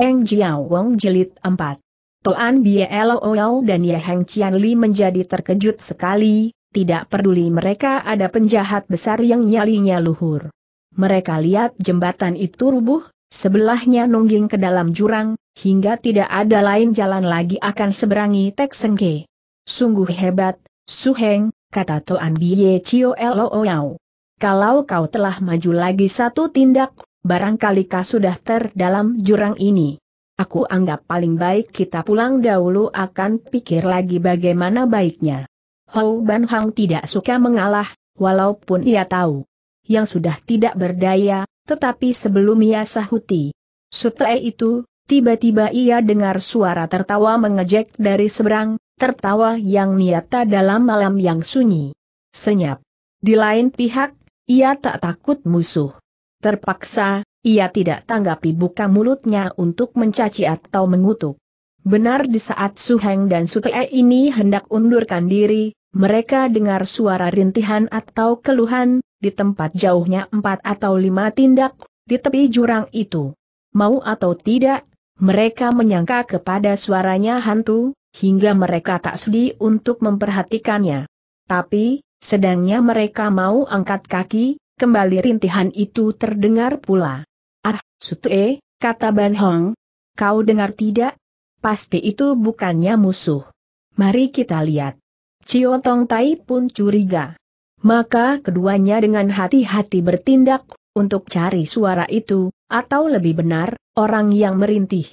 Eng Jiao Wong Jilid 4. Toan Bie Loo dan Ye Heng Chian Li menjadi terkejut sekali, tidak peduli mereka ada penjahat besar yang nyalinya luhur. Mereka lihat jembatan itu rubuh, sebelahnya nungging ke dalam jurang, hingga tidak ada lain jalan lagi akan seberangi Tek Sengke. Sungguh hebat, Su Heng, kata Toan Bie Chio Loo. Kalau kau telah maju lagi satu tindak, Barangkali kau sudah terdalam jurang ini. Aku anggap paling baik kita pulang dahulu akan pikir lagi bagaimana baiknya. Hou Ban Hang tidak suka mengalah, walaupun ia tahu yang sudah tidak berdaya, tetapi sebelum ia sahuti. Setelah itu, tiba-tiba ia dengar suara tertawa mengejek dari seberang, tertawa yang niata dalam malam yang sunyi. Senyap. Di lain pihak, ia tak takut musuh. Terpaksa, ia tidak tanggapi buka mulutnya untuk mencaci atau mengutuk. Benar di saat Suheng dan Sutee ini hendak undurkan diri, mereka dengar suara rintihan atau keluhan, di tempat jauhnya empat atau lima tindak, di tepi jurang itu. Mau atau tidak, mereka menyangka kepada suaranya hantu, hingga mereka tak sedih untuk memperhatikannya. Tapi, sedangnya mereka mau angkat kaki, Kembali rintihan itu terdengar pula. Ah, Sute, kata Ban Hong. Kau dengar tidak? Pasti itu bukannya musuh. Mari kita lihat. Cio Tong Tai pun curiga. Maka keduanya dengan hati-hati bertindak untuk cari suara itu, atau lebih benar, orang yang merintih.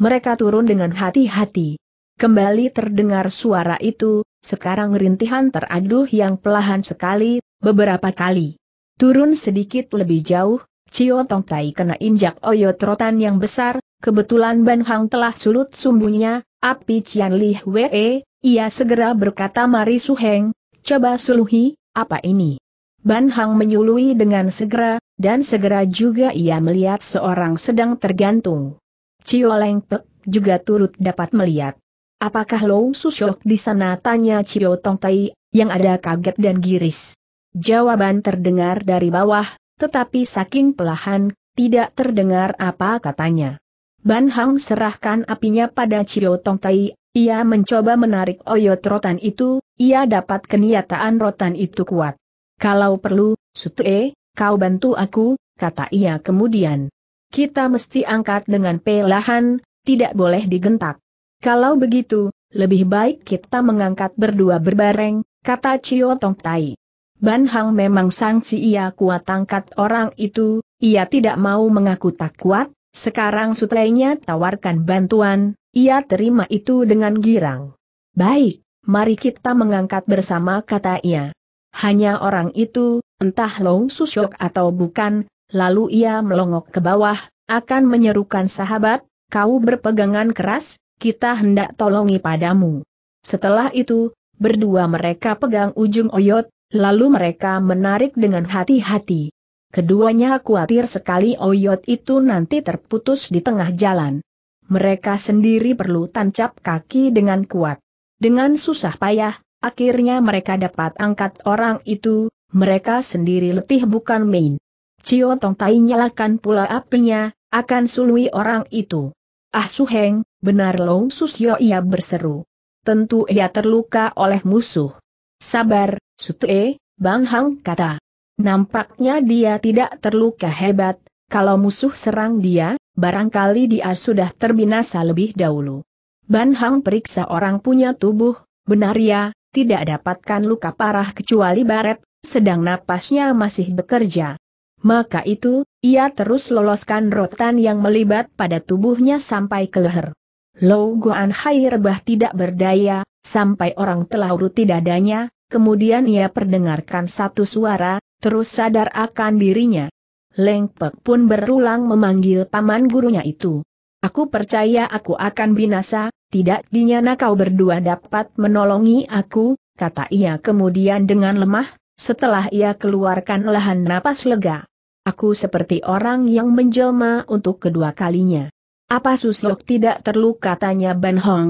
Mereka turun dengan hati-hati. Kembali terdengar suara itu, sekarang rintihan teraduh yang pelahan sekali, beberapa kali. Turun sedikit lebih jauh, Cio Tong Tai kena injak oyot rotan yang besar, kebetulan Ban Hang telah sulut sumbunya, api Cian Li Wee, ia segera berkata Mari Su Heng, coba suluhi, apa ini? Ban Hang menyului dengan segera, dan segera juga ia melihat seorang sedang tergantung. Cio Leng Pek juga turut dapat melihat. Apakah Lou Susyok di sana tanya Cio Tong Tai, yang ada kaget dan giris. Jawaban terdengar dari bawah, tetapi saking pelahan, tidak terdengar apa katanya. Ban Hang serahkan apinya pada Cio Tong Tai, ia mencoba menarik oyot rotan itu, ia dapat kenyataan rotan itu kuat. Kalau perlu, E, kau bantu aku, kata ia kemudian. Kita mesti angkat dengan pelahan, tidak boleh digentak. Kalau begitu, lebih baik kita mengangkat berdua berbareng, kata Cio Tong Tai. Ban Hang memang sangsi ia kuat tangkat orang itu, ia tidak mau mengaku tak kuat, sekarang sutrainya tawarkan bantuan, ia terima itu dengan girang. Baik, mari kita mengangkat bersama kata ia. Hanya orang itu, entah Long Susyok atau bukan, lalu ia melongok ke bawah, akan menyerukan sahabat, kau berpegangan keras, kita hendak tolongi padamu. Setelah itu, berdua mereka pegang ujung oyot, Lalu mereka menarik dengan hati-hati. Keduanya khawatir sekali oyot itu nanti terputus di tengah jalan. Mereka sendiri perlu tancap kaki dengan kuat. Dengan susah payah, akhirnya mereka dapat angkat orang itu, mereka sendiri letih bukan main. Cio Tong Tai nyalakan pula apinya, akan sului orang itu. Ah Suheng, benar Long Susyo ia berseru. Tentu ia terluka oleh musuh. Sabar, Sutue, Bang Hang kata. Nampaknya dia tidak terluka hebat, kalau musuh serang dia, barangkali dia sudah terbinasa lebih dahulu. Ban Hang periksa orang punya tubuh, benar ya, tidak dapatkan luka parah kecuali baret, sedang napasnya masih bekerja. Maka itu, ia terus loloskan rotan yang melibat pada tubuhnya sampai ke leher. Lo Guan Hai rebah tidak berdaya, sampai orang telah uruti dadanya, Kemudian ia perdengarkan satu suara, terus sadar akan dirinya. Leng Pek pun berulang memanggil paman gurunya itu. Aku percaya aku akan binasa, tidak dinyana kau berdua dapat menolongi aku, kata ia kemudian dengan lemah, setelah ia keluarkan lahan napas lega. Aku seperti orang yang menjelma untuk kedua kalinya. Apa susuk tidak terluka tanya Ban Hong?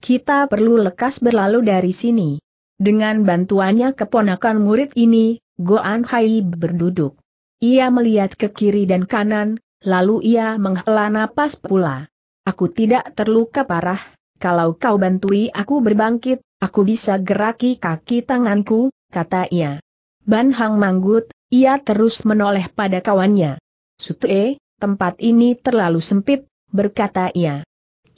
Kita perlu lekas berlalu dari sini. Dengan bantuannya keponakan murid ini, Goan Hai berduduk. Ia melihat ke kiri dan kanan, lalu ia menghela napas pula. Aku tidak terluka parah, kalau kau bantui aku berbangkit, aku bisa geraki kaki tanganku, kata ia. Ban Hang manggut, ia terus menoleh pada kawannya. Sute, tempat ini terlalu sempit, berkata ia.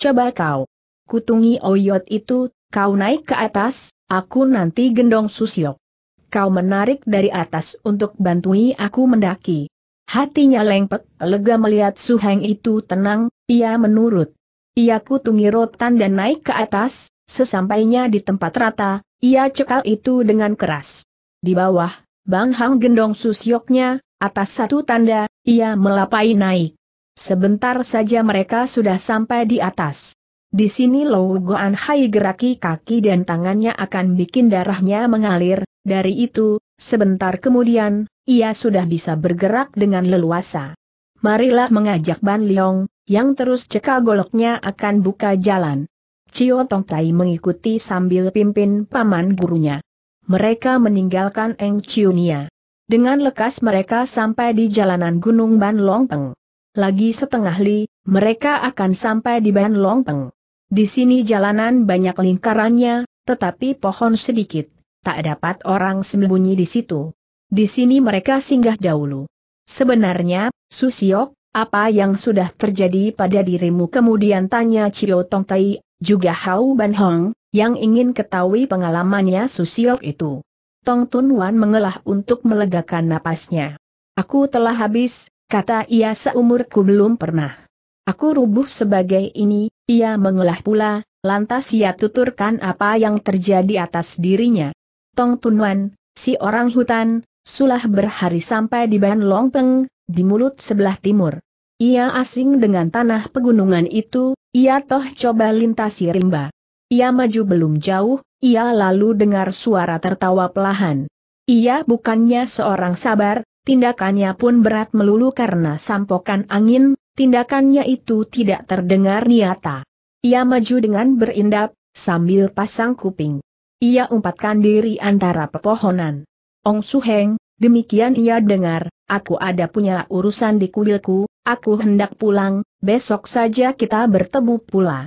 Coba kau kutungi oyot itu, Kau naik ke atas, aku nanti gendong Susio. Kau menarik dari atas untuk bantui aku mendaki. Hatinya lengpek, lega melihat Su Suheng itu tenang, ia menurut. Ia kutungi rotan dan naik ke atas, sesampainya di tempat rata, ia cekal itu dengan keras. Di bawah, Bang Hang gendong susyoknya, atas satu tanda, ia melapai naik. Sebentar saja mereka sudah sampai di atas. Di sini Lou Goan Hai geraki kaki dan tangannya akan bikin darahnya mengalir, dari itu, sebentar kemudian, ia sudah bisa bergerak dengan leluasa. Marilah mengajak Ban Liong, yang terus cekal goloknya akan buka jalan. Cio Tong Tai mengikuti sambil pimpin paman gurunya. Mereka meninggalkan Eng Ciunia. Dengan lekas mereka sampai di jalanan Gunung Ban Longpeng. Lagi setengah li, mereka akan sampai di Ban Longpeng. Di sini jalanan banyak lingkarannya, tetapi pohon sedikit, tak dapat orang sembunyi di situ. Di sini mereka singgah dahulu. Sebenarnya, Susiok, apa yang sudah terjadi pada dirimu kemudian tanya Cio Tong Tai, juga Hao Ban Hong, yang ingin ketahui pengalamannya Susiok itu. Tong Tun Wan mengelah untuk melegakan napasnya. Aku telah habis, kata ia seumurku belum pernah. Aku rubuh sebagai ini, ia mengelah pula, lantas ia tuturkan apa yang terjadi atas dirinya. Tong Tunwan, si orang hutan, sulah berhari sampai di Ban Longpeng, di mulut sebelah timur. Ia asing dengan tanah pegunungan itu, ia toh coba lintasi rimba. Ia maju belum jauh, ia lalu dengar suara tertawa pelahan. Ia bukannya seorang sabar, tindakannya pun berat melulu karena sampokan angin, tindakannya itu tidak terdengar nyata. Ia maju dengan berindap, sambil pasang kuping. Ia umpatkan diri antara pepohonan. Ong Suheng, demikian ia dengar, aku ada punya urusan di kuilku, aku hendak pulang, besok saja kita bertemu pula.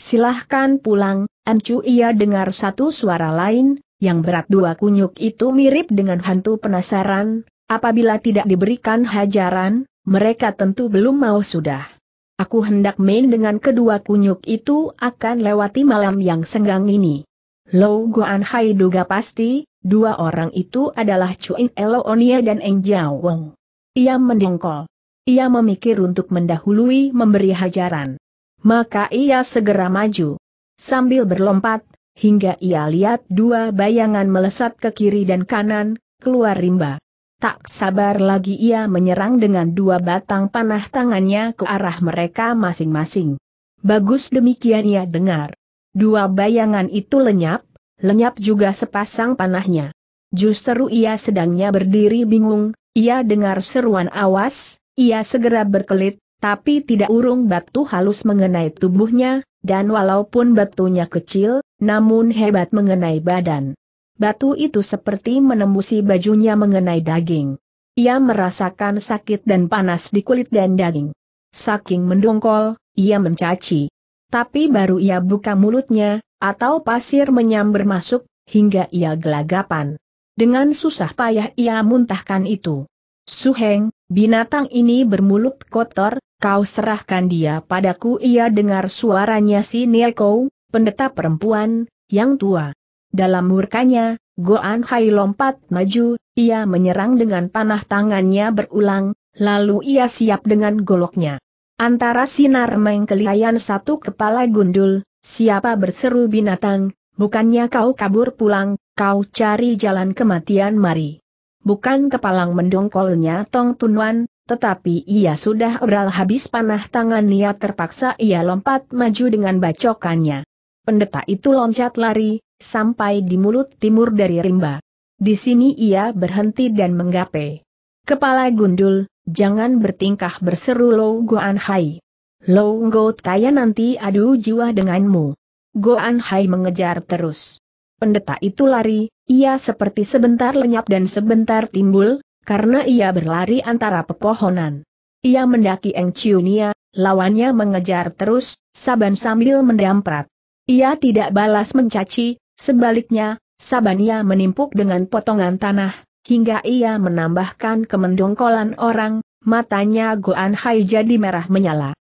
Silahkan pulang, Amcu ia dengar satu suara lain, yang berat dua kunyuk itu mirip dengan hantu penasaran, apabila tidak diberikan hajaran, mereka tentu belum mau sudah. Aku hendak main dengan kedua kunyuk itu akan lewati malam yang senggang ini. Lo Guan Hai duga pasti, dua orang itu adalah Chuin Eloonia dan Eng Jiao Wong. Ia mendengkol. Ia memikir untuk mendahului memberi hajaran. Maka ia segera maju. Sambil berlompat, hingga ia lihat dua bayangan melesat ke kiri dan kanan, keluar rimba. Tak sabar lagi ia menyerang dengan dua batang panah tangannya ke arah mereka masing-masing. Bagus demikian ia dengar. Dua bayangan itu lenyap, lenyap juga sepasang panahnya. Justru ia sedangnya berdiri bingung, ia dengar seruan awas, ia segera berkelit, tapi tidak urung batu halus mengenai tubuhnya, dan walaupun batunya kecil, namun hebat mengenai badan. Batu itu seperti menembusi bajunya mengenai daging. Ia merasakan sakit dan panas di kulit dan daging. Saking mendongkol, ia mencaci. Tapi baru ia buka mulutnya, atau pasir menyamber masuk, hingga ia gelagapan. Dengan susah payah ia muntahkan itu. Suheng, binatang ini bermulut kotor, kau serahkan dia padaku ia dengar suaranya si Nieko, pendeta perempuan, yang tua. Dalam murkanya, Goan Hai lompat maju, ia menyerang dengan panah tangannya berulang, lalu ia siap dengan goloknya. Antara sinar mengkelihayan satu kepala gundul, siapa berseru binatang, bukannya kau kabur pulang, kau cari jalan kematian mari. Bukan kepalang mendongkolnya Tong Wan, tetapi ia sudah obral habis panah tangan ia terpaksa ia lompat maju dengan bacokannya. Pendeta itu loncat lari, sampai di mulut timur dari rimba. Di sini ia berhenti dan menggapai. Kepala gundul, jangan bertingkah berseru Lo Goan Hai. Lo Go Taya nanti adu jiwa denganmu. Goan Hai mengejar terus. Pendeta itu lari, ia seperti sebentar lenyap dan sebentar timbul, karena ia berlari antara pepohonan. Ia mendaki Eng Nia, lawannya mengejar terus, saban sambil mendamprat. Ia tidak balas mencaci, sebaliknya, Sabania menimpuk dengan potongan tanah, hingga ia menambahkan kemendongkolan orang, matanya Goan Hai jadi merah menyala.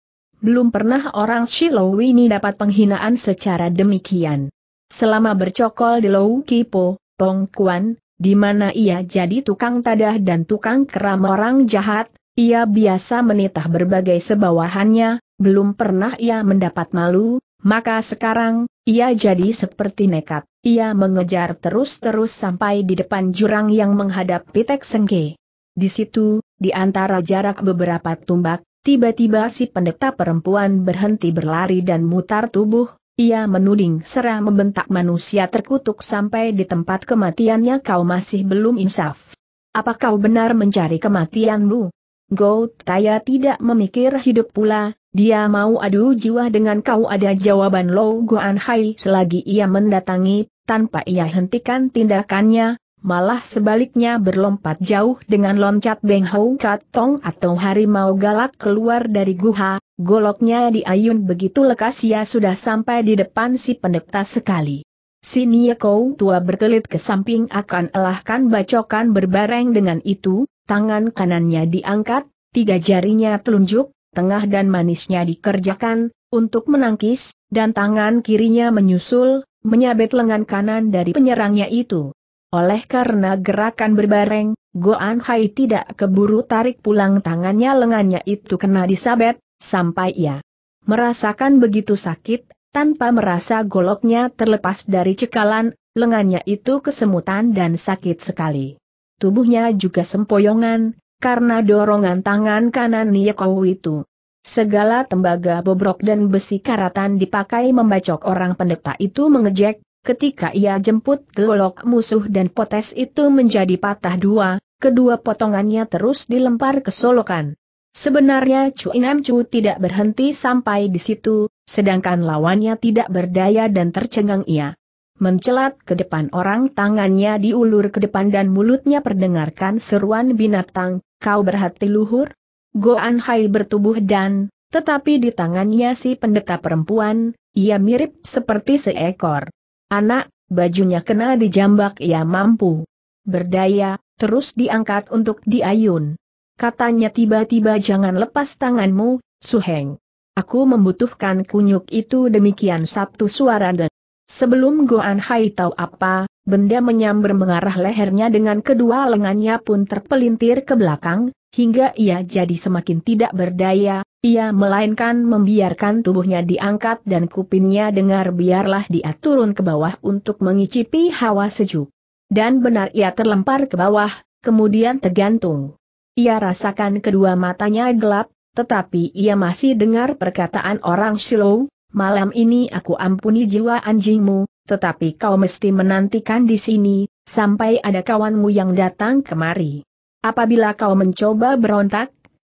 Belum pernah orang Shiloh ini dapat penghinaan secara demikian. Selama bercokol di Lou Kipo, Tong Kuan, di mana ia jadi tukang tadah dan tukang keram orang jahat, ia biasa menitah berbagai sebawahannya, belum pernah ia mendapat malu, maka sekarang, ia jadi seperti nekat, ia mengejar terus-terus sampai di depan jurang yang menghadap Pitek Sengke. Di situ, di antara jarak beberapa tumbak, tiba-tiba si pendeta perempuan berhenti berlari dan mutar tubuh, ia menuding serah membentak manusia terkutuk sampai di tempat kematiannya kau masih belum insaf. Apa kau benar mencari kematianmu? Go Taya tidak memikir hidup pula, dia mau adu jiwa dengan kau ada jawaban Lo Guan Hai selagi ia mendatangi, tanpa ia hentikan tindakannya, malah sebaliknya berlompat jauh dengan loncat Beng Hou Katong atau harimau galak keluar dari guha, goloknya diayun begitu lekas ia sudah sampai di depan si pendeta sekali. Si Kau tua berkelit ke samping akan elahkan bacokan berbareng dengan itu, tangan kanannya diangkat, tiga jarinya telunjuk, tengah dan manisnya dikerjakan, untuk menangkis, dan tangan kirinya menyusul, menyabet lengan kanan dari penyerangnya itu. Oleh karena gerakan berbareng, Goan Hai tidak keburu tarik pulang tangannya lengannya itu kena disabet, sampai ia merasakan begitu sakit, tanpa merasa goloknya terlepas dari cekalan, lengannya itu kesemutan dan sakit sekali. Tubuhnya juga sempoyongan, karena dorongan tangan kanan Kau itu. Segala tembaga bobrok dan besi karatan dipakai membacok orang pendeta itu mengejek, ketika ia jemput golok musuh dan potes itu menjadi patah dua, kedua potongannya terus dilempar ke solokan. Sebenarnya Chu Inam Chu tidak berhenti sampai di situ, sedangkan lawannya tidak berdaya dan tercengang ia mencelat ke depan orang tangannya diulur ke depan dan mulutnya perdengarkan seruan binatang, kau berhati luhur? Goan Hai bertubuh dan, tetapi di tangannya si pendeta perempuan, ia mirip seperti seekor anak, bajunya kena dijambak ia mampu. Berdaya, terus diangkat untuk diayun. Katanya tiba-tiba jangan lepas tanganmu, Suheng. Aku membutuhkan kunyuk itu demikian satu suara dan Sebelum Goan Hai tahu apa, benda menyambar mengarah lehernya dengan kedua lengannya pun terpelintir ke belakang, hingga ia jadi semakin tidak berdaya, ia melainkan membiarkan tubuhnya diangkat dan kupingnya dengar biarlah dia turun ke bawah untuk mengicipi hawa sejuk. Dan benar ia terlempar ke bawah, kemudian tergantung. Ia rasakan kedua matanya gelap, tetapi ia masih dengar perkataan orang Shiloh, malam ini aku ampuni jiwa anjingmu, tetapi kau mesti menantikan di sini, sampai ada kawanmu yang datang kemari. Apabila kau mencoba berontak,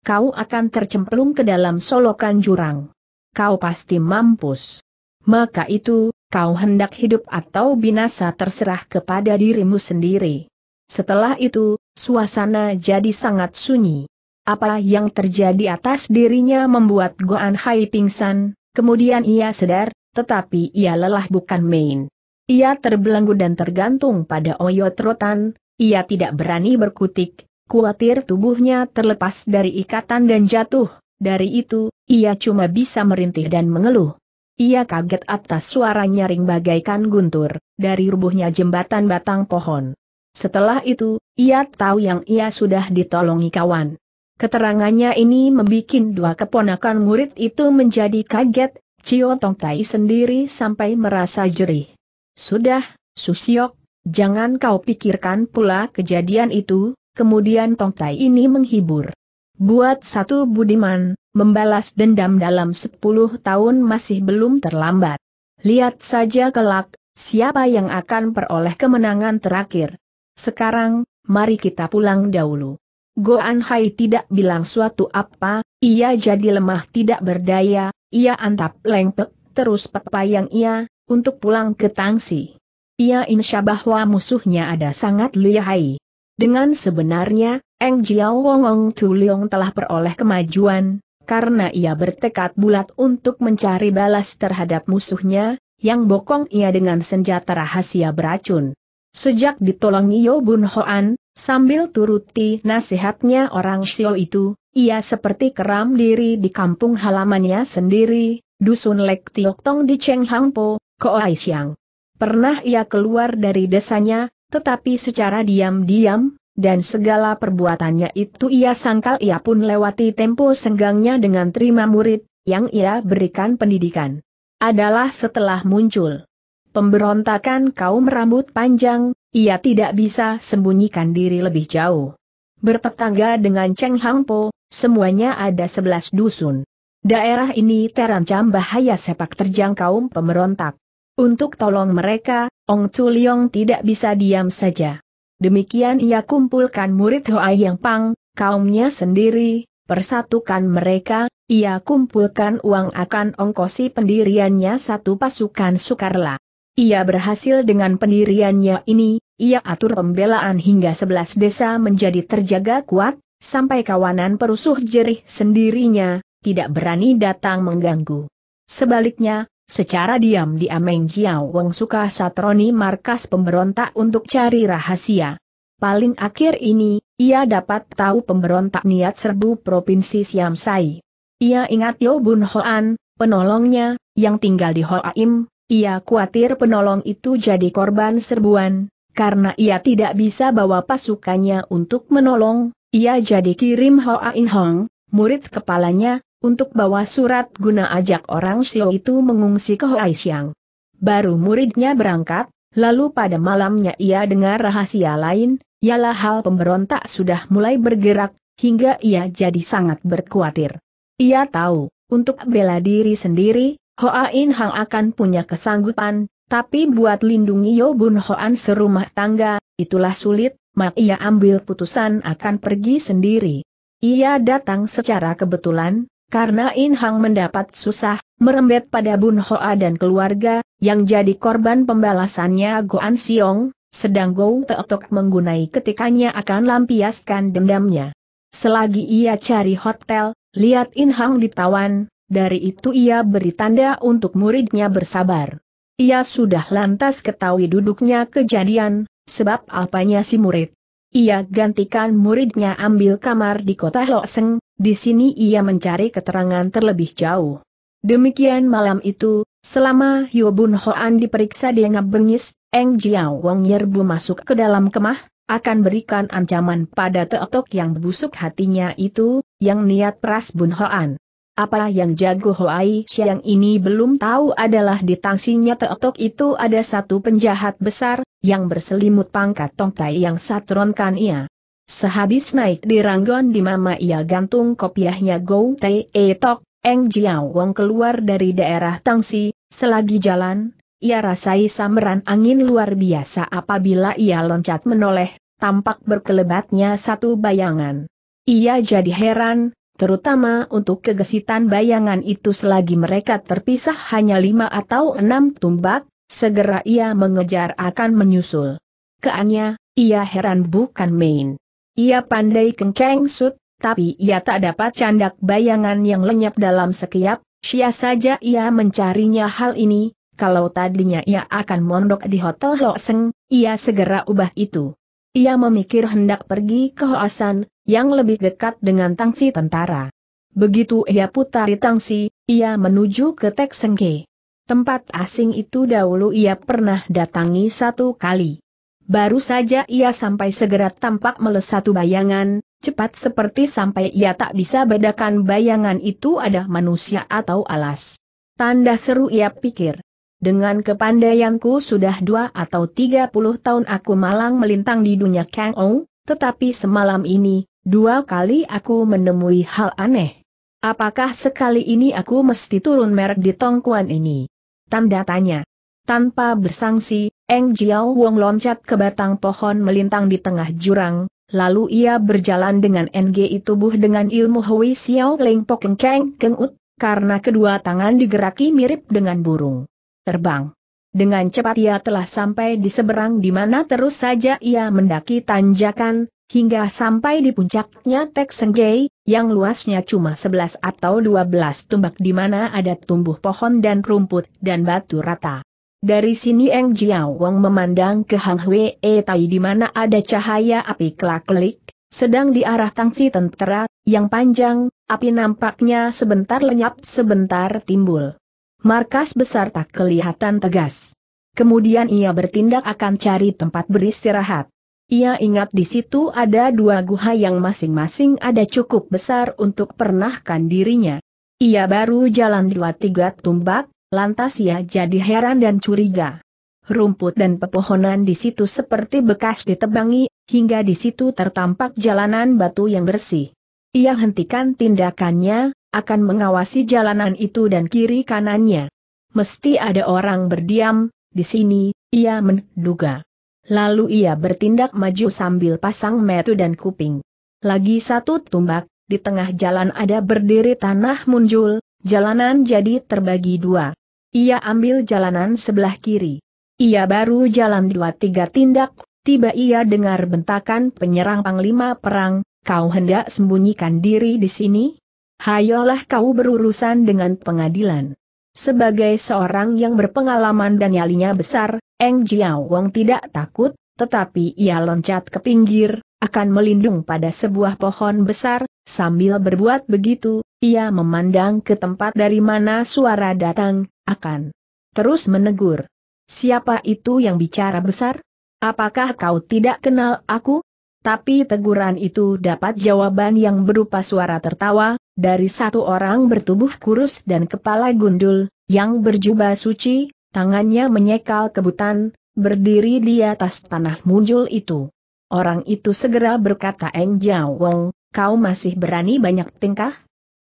kau akan tercemplung ke dalam solokan jurang. Kau pasti mampus. Maka itu, kau hendak hidup atau binasa terserah kepada dirimu sendiri. Setelah itu, suasana jadi sangat sunyi. Apa yang terjadi atas dirinya membuat Goan Hai pingsan, Kemudian ia sadar, tetapi ia lelah bukan main. Ia terbelenggu dan tergantung pada oyot rotan, ia tidak berani berkutik, khawatir tubuhnya terlepas dari ikatan dan jatuh, dari itu, ia cuma bisa merintih dan mengeluh. Ia kaget atas suara nyaring bagaikan guntur, dari rubuhnya jembatan batang pohon. Setelah itu, ia tahu yang ia sudah ditolongi kawan. Keterangannya ini membuat dua keponakan murid itu menjadi kaget, Cio Tongkai sendiri sampai merasa jerih. Sudah, Susiok, jangan kau pikirkan pula kejadian itu, kemudian Tongkai ini menghibur. Buat satu budiman, membalas dendam dalam sepuluh tahun masih belum terlambat. Lihat saja kelak, siapa yang akan peroleh kemenangan terakhir. Sekarang, mari kita pulang dahulu. Goan Hai tidak bilang suatu apa, ia jadi lemah tidak berdaya, ia antap lengpek, terus pepayang ia, untuk pulang ke Tangsi. Ia insya bahwa musuhnya ada sangat lihai. Dengan sebenarnya, Eng Jiao Wong Tu Leong telah peroleh kemajuan, karena ia bertekad bulat untuk mencari balas terhadap musuhnya, yang bokong ia dengan senjata rahasia beracun. Sejak ditolong Yo Bun Hoan, Sambil turuti nasihatnya orang Sio itu, ia seperti keram diri di kampung halamannya sendiri, dusun Lek Tiok Tong di Cheng Hang Po, Koai Siang. Pernah ia keluar dari desanya, tetapi secara diam-diam, dan segala perbuatannya itu ia sangkal ia pun lewati tempo senggangnya dengan terima murid, yang ia berikan pendidikan. Adalah setelah muncul pemberontakan kaum rambut panjang, ia tidak bisa sembunyikan diri lebih jauh. Bertetangga dengan Cheng Hang Po, semuanya ada sebelas dusun. Daerah ini terancam bahaya sepak terjang kaum pemberontak. Untuk tolong mereka, Ong Chuliong tidak bisa diam saja. Demikian ia kumpulkan murid Hoa Yang Pang, kaumnya sendiri, persatukan mereka, ia kumpulkan uang akan ongkosi pendiriannya satu pasukan Sukarla. Ia berhasil dengan pendiriannya ini, ia atur pembelaan hingga sebelas desa menjadi terjaga kuat, sampai kawanan perusuh jerih sendirinya, tidak berani datang mengganggu. Sebaliknya, secara diam di Amengjiao Jiao Wong suka satroni markas pemberontak untuk cari rahasia. Paling akhir ini, ia dapat tahu pemberontak niat serbu Provinsi Siam Sai. Ia ingat Yo Bun Hoan, penolongnya, yang tinggal di Hoa Aim, ia khawatir penolong itu jadi korban serbuan, karena ia tidak bisa bawa pasukannya untuk menolong, ia jadi kirim Hoa In Hong, murid kepalanya, untuk bawa surat guna ajak orang Xiao itu mengungsi ke Hoa Siang. Baru muridnya berangkat, lalu pada malamnya ia dengar rahasia lain, ialah hal pemberontak sudah mulai bergerak, hingga ia jadi sangat berkhawatir. Ia tahu, untuk bela diri sendiri, Hoa In Hong akan punya kesanggupan, tapi buat lindungi Yo Bun Hoan serumah tangga, itulah sulit, mak ia ambil putusan akan pergi sendiri. Ia datang secara kebetulan, karena In Hang mendapat susah, merembet pada Bun Hoa dan keluarga, yang jadi korban pembalasannya Goan Siong, sedang Go Teotok menggunai ketikanya akan lampiaskan dendamnya. Selagi ia cari hotel, lihat In Hang ditawan, dari itu ia beri tanda untuk muridnya bersabar. Ia sudah lantas ketahui duduknya kejadian, sebab alpanya si murid. Ia gantikan muridnya ambil kamar di kota Lokseng, di sini ia mencari keterangan terlebih jauh. Demikian malam itu, selama Yobun Hoan diperiksa dengan bengis, Eng Jiao Wong Yerbu masuk ke dalam kemah, akan berikan ancaman pada teotok yang busuk hatinya itu, yang niat peras Bun Hoan. Apa yang jago Hoai Xiang ini belum tahu adalah di tangsinya Teotok itu ada satu penjahat besar, yang berselimut pangkat tongkai yang satronkan ia. Sehabis naik di ranggon di mama ia gantung kopiahnya Gou Te E Tok, Eng Jiao Wong keluar dari daerah Tangsi, selagi jalan, ia rasai samaran angin luar biasa apabila ia loncat menoleh, tampak berkelebatnya satu bayangan. Ia jadi heran, terutama untuk kegesitan bayangan itu selagi mereka terpisah hanya lima atau enam tumbak, segera ia mengejar akan menyusul. Keannya, ia heran bukan main. Ia pandai kengkeng sut, tapi ia tak dapat candak bayangan yang lenyap dalam sekiap, sia saja ia mencarinya hal ini, kalau tadinya ia akan mondok di Hotel Lokseng, ia segera ubah itu. Ia memikir hendak pergi ke Hoasan, yang lebih dekat dengan Tangsi tentara. Begitu ia putari Tangsi, ia menuju ke Tek Sengke. Tempat asing itu dahulu ia pernah datangi satu kali. Baru saja ia sampai segera tampak melesatu bayangan, cepat seperti sampai ia tak bisa bedakan bayangan itu ada manusia atau alas. Tanda seru ia pikir. Dengan kepandaianku sudah dua atau tiga puluh tahun aku malang melintang di dunia Kang Ong, tetapi semalam ini, Dua kali aku menemui hal aneh. Apakah sekali ini aku mesti turun merek di tongkuan ini? Tanda tanya. Tanpa bersangsi, Eng Jiao Wong loncat ke batang pohon melintang di tengah jurang, lalu ia berjalan dengan itu buh dengan ilmu Hui Xiao Leng Pokeng Keng Keng Ut, karena kedua tangan digeraki mirip dengan burung. Terbang. Dengan cepat ia telah sampai di seberang di mana terus saja ia mendaki tanjakan, Hingga sampai di puncaknya Tek Senggei, yang luasnya cuma 11 atau 12 tumbak di mana ada tumbuh pohon dan rumput dan batu rata. Dari sini Eng Jiao Wong memandang ke Hang Hwe E Tai di mana ada cahaya api kelak-kelik, sedang di arah tangsi tentara yang panjang, api nampaknya sebentar lenyap sebentar timbul. Markas besar tak kelihatan tegas. Kemudian ia bertindak akan cari tempat beristirahat. Ia ingat di situ ada dua guha yang masing-masing ada cukup besar untuk pernahkan dirinya. Ia baru jalan dua tiga tumbak, lantas ia jadi heran dan curiga. Rumput dan pepohonan di situ seperti bekas ditebangi, hingga di situ tertampak jalanan batu yang bersih. Ia hentikan tindakannya, akan mengawasi jalanan itu dan kiri kanannya. Mesti ada orang berdiam, di sini, ia menduga. Lalu ia bertindak maju sambil pasang metu dan kuping. Lagi satu tumbak, di tengah jalan ada berdiri tanah muncul, jalanan jadi terbagi dua. Ia ambil jalanan sebelah kiri. Ia baru jalan dua tiga tindak, tiba ia dengar bentakan penyerang panglima perang, kau hendak sembunyikan diri di sini? Hayolah kau berurusan dengan pengadilan. Sebagai seorang yang berpengalaman dan nyalinya besar, Eng Jiao Wong tidak takut, tetapi ia loncat ke pinggir, akan melindung pada sebuah pohon besar, sambil berbuat begitu, ia memandang ke tempat dari mana suara datang, akan terus menegur. Siapa itu yang bicara besar? Apakah kau tidak kenal aku? Tapi teguran itu dapat jawaban yang berupa suara tertawa, dari satu orang bertubuh kurus dan kepala gundul, yang berjubah suci, tangannya menyekal kebutan, berdiri di atas tanah muncul itu. Orang itu segera berkata Eng Jiao Wong, kau masih berani banyak tingkah?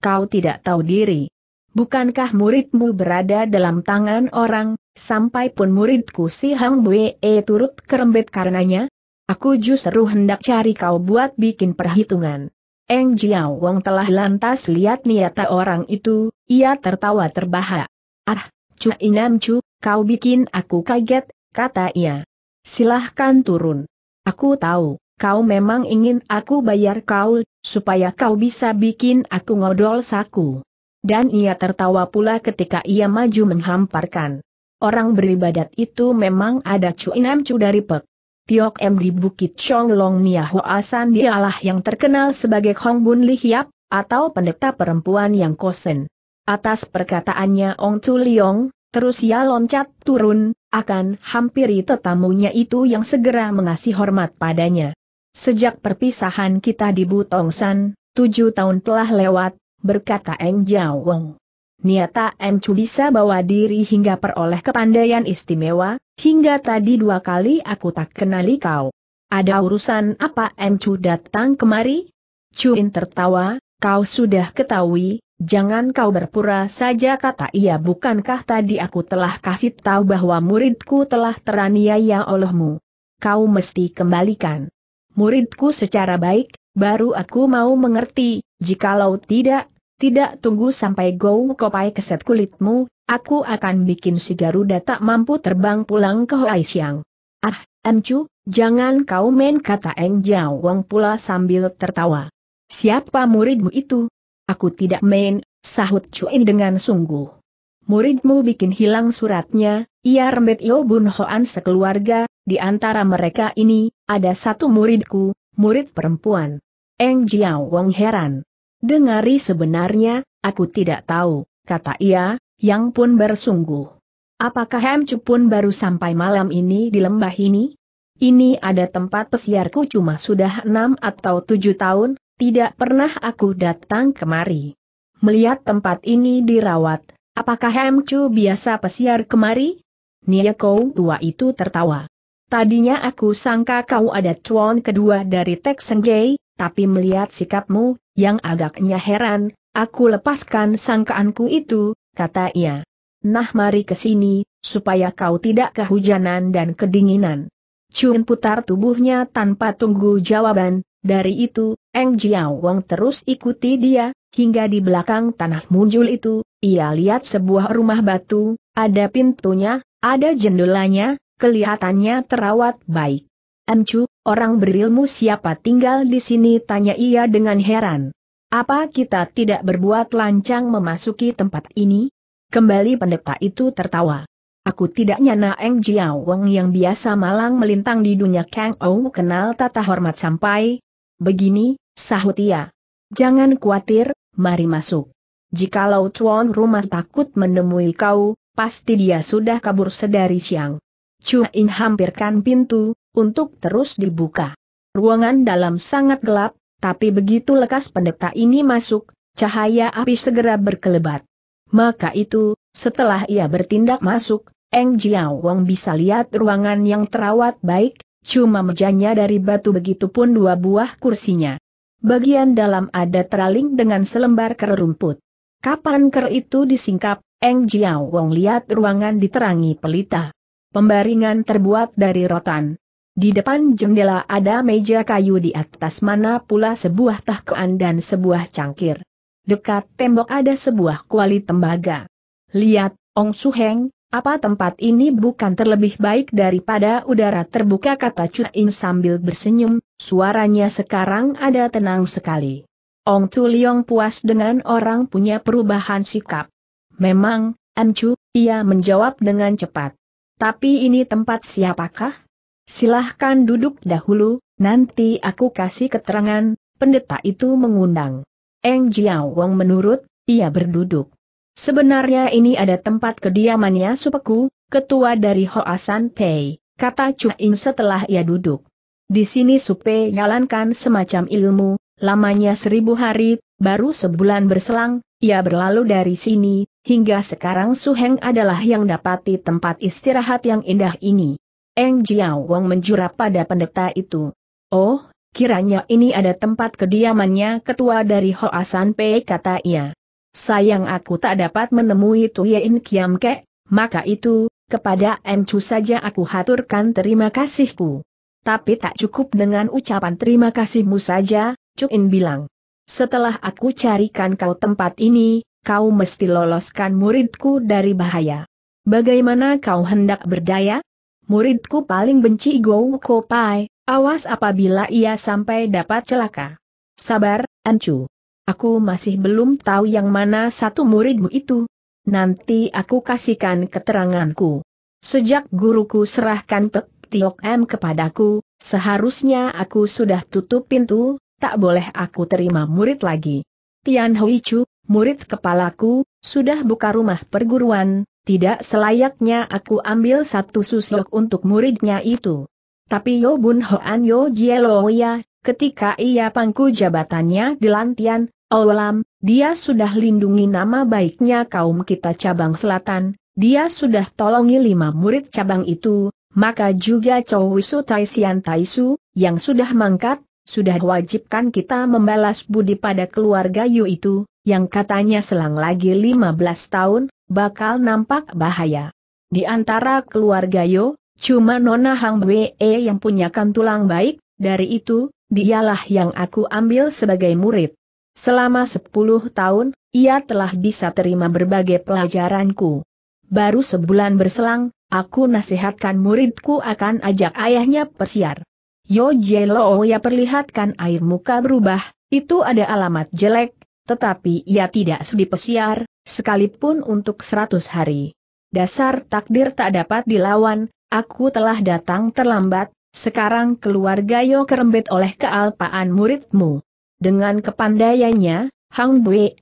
Kau tidak tahu diri. Bukankah muridmu berada dalam tangan orang, sampai pun muridku si Hang Bue turut kerembet karenanya? Aku justru hendak cari kau buat bikin perhitungan. Eng Jiao Wong telah lantas lihat niata orang itu, ia tertawa terbahak. Ah, Cu Inam Cu, kau bikin aku kaget, kata ia. Silahkan turun. Aku tahu, kau memang ingin aku bayar kau, supaya kau bisa bikin aku ngodol saku. Dan ia tertawa pula ketika ia maju menghamparkan. Orang beribadat itu memang ada Cu Inam Cu dari Pek. Tiok M di Bukit Chonglong Nia Hoa San dialah yang terkenal sebagai Hong Bun Li Hiap, atau pendeta perempuan yang kosen. Atas perkataannya Ong Tu Liong, terus ia loncat turun, akan hampiri tetamunya itu yang segera mengasih hormat padanya. Sejak perpisahan kita di Butong San, tujuh tahun telah lewat, berkata Eng Jiao Wong. Niata Encu bisa bawa diri hingga peroleh kepandaian istimewa, hingga tadi dua kali aku tak kenali kau. Ada urusan apa Encu datang kemari? Cuin tertawa, kau sudah ketahui, jangan kau berpura saja kata ia bukankah tadi aku telah kasih tahu bahwa muridku telah teraniaya olehmu. Kau mesti kembalikan. Muridku secara baik, baru aku mau mengerti, jikalau tidak, tidak tunggu sampai Gou Kopai keset kulitmu, aku akan bikin si Garuda tak mampu terbang pulang ke Hoai Ah, Encu, jangan kau main kata Eng Jiao Wong pula sambil tertawa. Siapa muridmu itu? Aku tidak main, sahut Cuin dengan sungguh. Muridmu bikin hilang suratnya, ia rembet Yo Bun Hoan sekeluarga, di antara mereka ini, ada satu muridku, murid perempuan. Eng Jiao Wong heran. Dengari sebenarnya, aku tidak tahu, kata ia, yang pun bersungguh. Apakah Hemcu pun baru sampai malam ini di lembah ini? Ini ada tempat pesiarku cuma sudah enam atau tujuh tahun, tidak pernah aku datang kemari. Melihat tempat ini dirawat, apakah Hemcu biasa pesiar kemari? Nia kau tua itu tertawa. Tadinya aku sangka kau ada cuan kedua dari Tek Senggei, tapi melihat sikapmu, yang agaknya heran, aku lepaskan sangkaanku itu, kata ia. Nah mari ke sini, supaya kau tidak kehujanan dan kedinginan. Cun putar tubuhnya tanpa tunggu jawaban, dari itu, Eng Jiao Wong terus ikuti dia, hingga di belakang tanah muncul itu, ia lihat sebuah rumah batu, ada pintunya, ada jendelanya, kelihatannya terawat baik. Emcu, orang berilmu siapa tinggal di sini tanya ia dengan heran. Apa kita tidak berbuat lancang memasuki tempat ini? Kembali pendeta itu tertawa. Aku tidak nyana Eng Jiao Weng yang biasa malang melintang di dunia Kang Ou kenal tata hormat sampai. Begini, sahut ia. Jangan khawatir, mari masuk. Jikalau tuan rumah takut menemui kau, pasti dia sudah kabur sedari siang. Chu In hampirkan pintu, untuk terus dibuka. Ruangan dalam sangat gelap, tapi begitu lekas pendeta ini masuk, cahaya api segera berkelebat. Maka itu, setelah ia bertindak masuk, Eng Jiao Wong bisa lihat ruangan yang terawat baik, cuma mejanya dari batu begitu pun dua buah kursinya. Bagian dalam ada teraling dengan selembar ker rumput. Kapan ker itu disingkap, Eng Jiao Wong lihat ruangan diterangi pelita. Pembaringan terbuat dari rotan, di depan jendela ada meja kayu di atas mana pula sebuah tahkoan dan sebuah cangkir. Dekat tembok ada sebuah kuali tembaga. Lihat, Ong Su Heng, apa tempat ini bukan terlebih baik daripada udara terbuka kata In sambil bersenyum, suaranya sekarang ada tenang sekali. Ong Tuliong puas dengan orang punya perubahan sikap. Memang, Chu, ia menjawab dengan cepat. Tapi ini tempat siapakah? Silahkan duduk dahulu, nanti aku kasih keterangan, pendeta itu mengundang. Eng Jiao Wong menurut, ia berduduk. Sebenarnya ini ada tempat kediamannya Supeku, ketua dari Hoasan Pei, kata in setelah ia duduk. Di sini Supe jalankan semacam ilmu, lamanya seribu hari, baru sebulan berselang, ia berlalu dari sini, hingga sekarang Suheng adalah yang dapati tempat istirahat yang indah ini. Eng Jiao Wang menjura pada pendeta itu. Oh, kiranya ini ada tempat kediamannya ketua dari Hoasan Pei kata ia. Sayang aku tak dapat menemui Tuyein Kiam Ke, maka itu, kepada Chu saja aku haturkan terima kasihku. Tapi tak cukup dengan ucapan terima kasihmu saja, In bilang. Setelah aku carikan kau tempat ini, kau mesti loloskan muridku dari bahaya. Bagaimana kau hendak berdaya? muridku paling benci Gou Kopai, awas apabila ia sampai dapat celaka. Sabar, Ancu. Aku masih belum tahu yang mana satu muridmu itu. Nanti aku kasihkan keteranganku. Sejak guruku serahkan Pek Tiok M kepadaku, seharusnya aku sudah tutup pintu, tak boleh aku terima murid lagi. Tian Hui Chu, murid kepalaku, sudah buka rumah perguruan, tidak selayaknya aku ambil satu susuk untuk muridnya itu. Tapi Yo Bun Hoan Yo Jieloya, ketika ia pangku jabatannya di Lantian, Olam, dia sudah lindungi nama baiknya kaum kita cabang selatan, dia sudah tolongi lima murid cabang itu, maka juga Chowisu Taisian Taisu, yang sudah mangkat, sudah wajibkan kita membalas budi pada keluarga Yu itu, yang katanya selang lagi 15 tahun, bakal nampak bahaya. Di antara keluarga Yo, cuma Nona Hang Wee yang punyakan tulang baik, dari itu, dialah yang aku ambil sebagai murid. Selama 10 tahun, ia telah bisa terima berbagai pelajaranku. Baru sebulan berselang, aku nasihatkan muridku akan ajak ayahnya persiar. Yo Jelo ya perlihatkan air muka berubah, itu ada alamat jelek, tetapi ia tidak sedih pesiar, sekalipun untuk seratus hari. Dasar takdir tak dapat dilawan, aku telah datang terlambat, sekarang keluar gayo kerembet oleh kealpaan muridmu. Dengan kepandaiannya, Hang Bue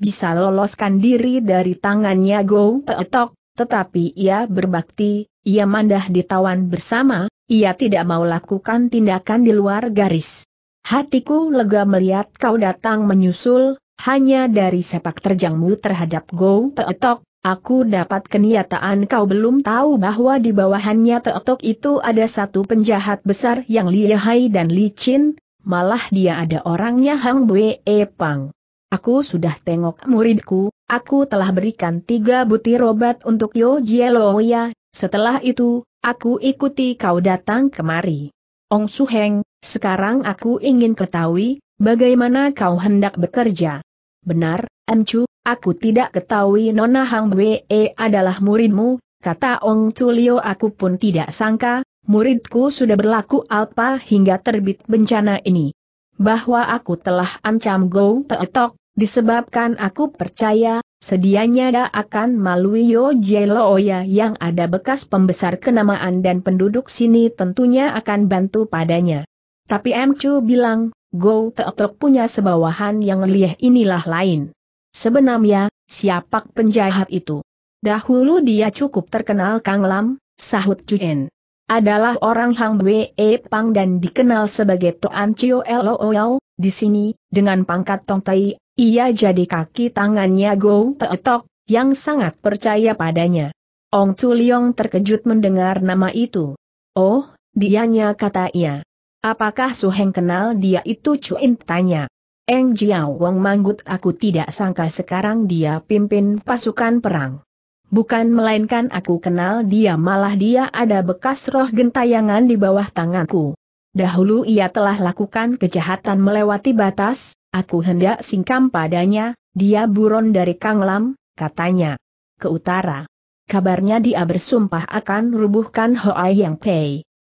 bisa loloskan diri dari tangannya Go Peetok, tetapi ia berbakti, ia mandah ditawan bersama, ia tidak mau lakukan tindakan di luar garis. Hatiku lega melihat kau datang menyusul, hanya dari sepak terjangmu terhadap Go Teotok, aku dapat kenyataan kau belum tahu bahwa di bawahannya Teotok itu ada satu penjahat besar yang lihai dan licin, malah dia ada orangnya Hang Bwe Pang. Aku sudah tengok muridku, aku telah berikan tiga butir obat untuk Yo ya, setelah itu, aku ikuti kau datang kemari. Ong Suheng, sekarang aku ingin ketahui, bagaimana kau hendak bekerja. Benar, Emcu, aku tidak ketahui Nona Hang Wee adalah muridmu, kata Ong Tulio aku pun tidak sangka, muridku sudah berlaku alpa hingga terbit bencana ini. Bahwa aku telah ancam Go Peetok, disebabkan aku percaya, sedianya ada akan malui Yo Jelooya yang ada bekas pembesar kenamaan dan penduduk sini tentunya akan bantu padanya. Tapi Emcu bilang, Go Teotok punya sebawahan yang lieh inilah lain. Sebenarnya, siapak penjahat itu? Dahulu dia cukup terkenal Kang Lam, sahut Juen. Adalah orang Hang Wei e Pang dan dikenal sebagai Toan Chio Looyao, di sini, dengan pangkat Tong Tai, ia jadi kaki tangannya Go Teotok, yang sangat percaya padanya. Ong Chuliong terkejut mendengar nama itu. Oh, dianya kata ia. Apakah Su Heng kenal dia itu In tanya. Eng Jiao Wang manggut aku tidak sangka sekarang dia pimpin pasukan perang. Bukan melainkan aku kenal dia malah dia ada bekas roh gentayangan di bawah tanganku. Dahulu ia telah lakukan kejahatan melewati batas, aku hendak singkam padanya, dia buron dari Kang Lam, katanya. Ke utara. Kabarnya dia bersumpah akan rubuhkan Hoai Yang Pei.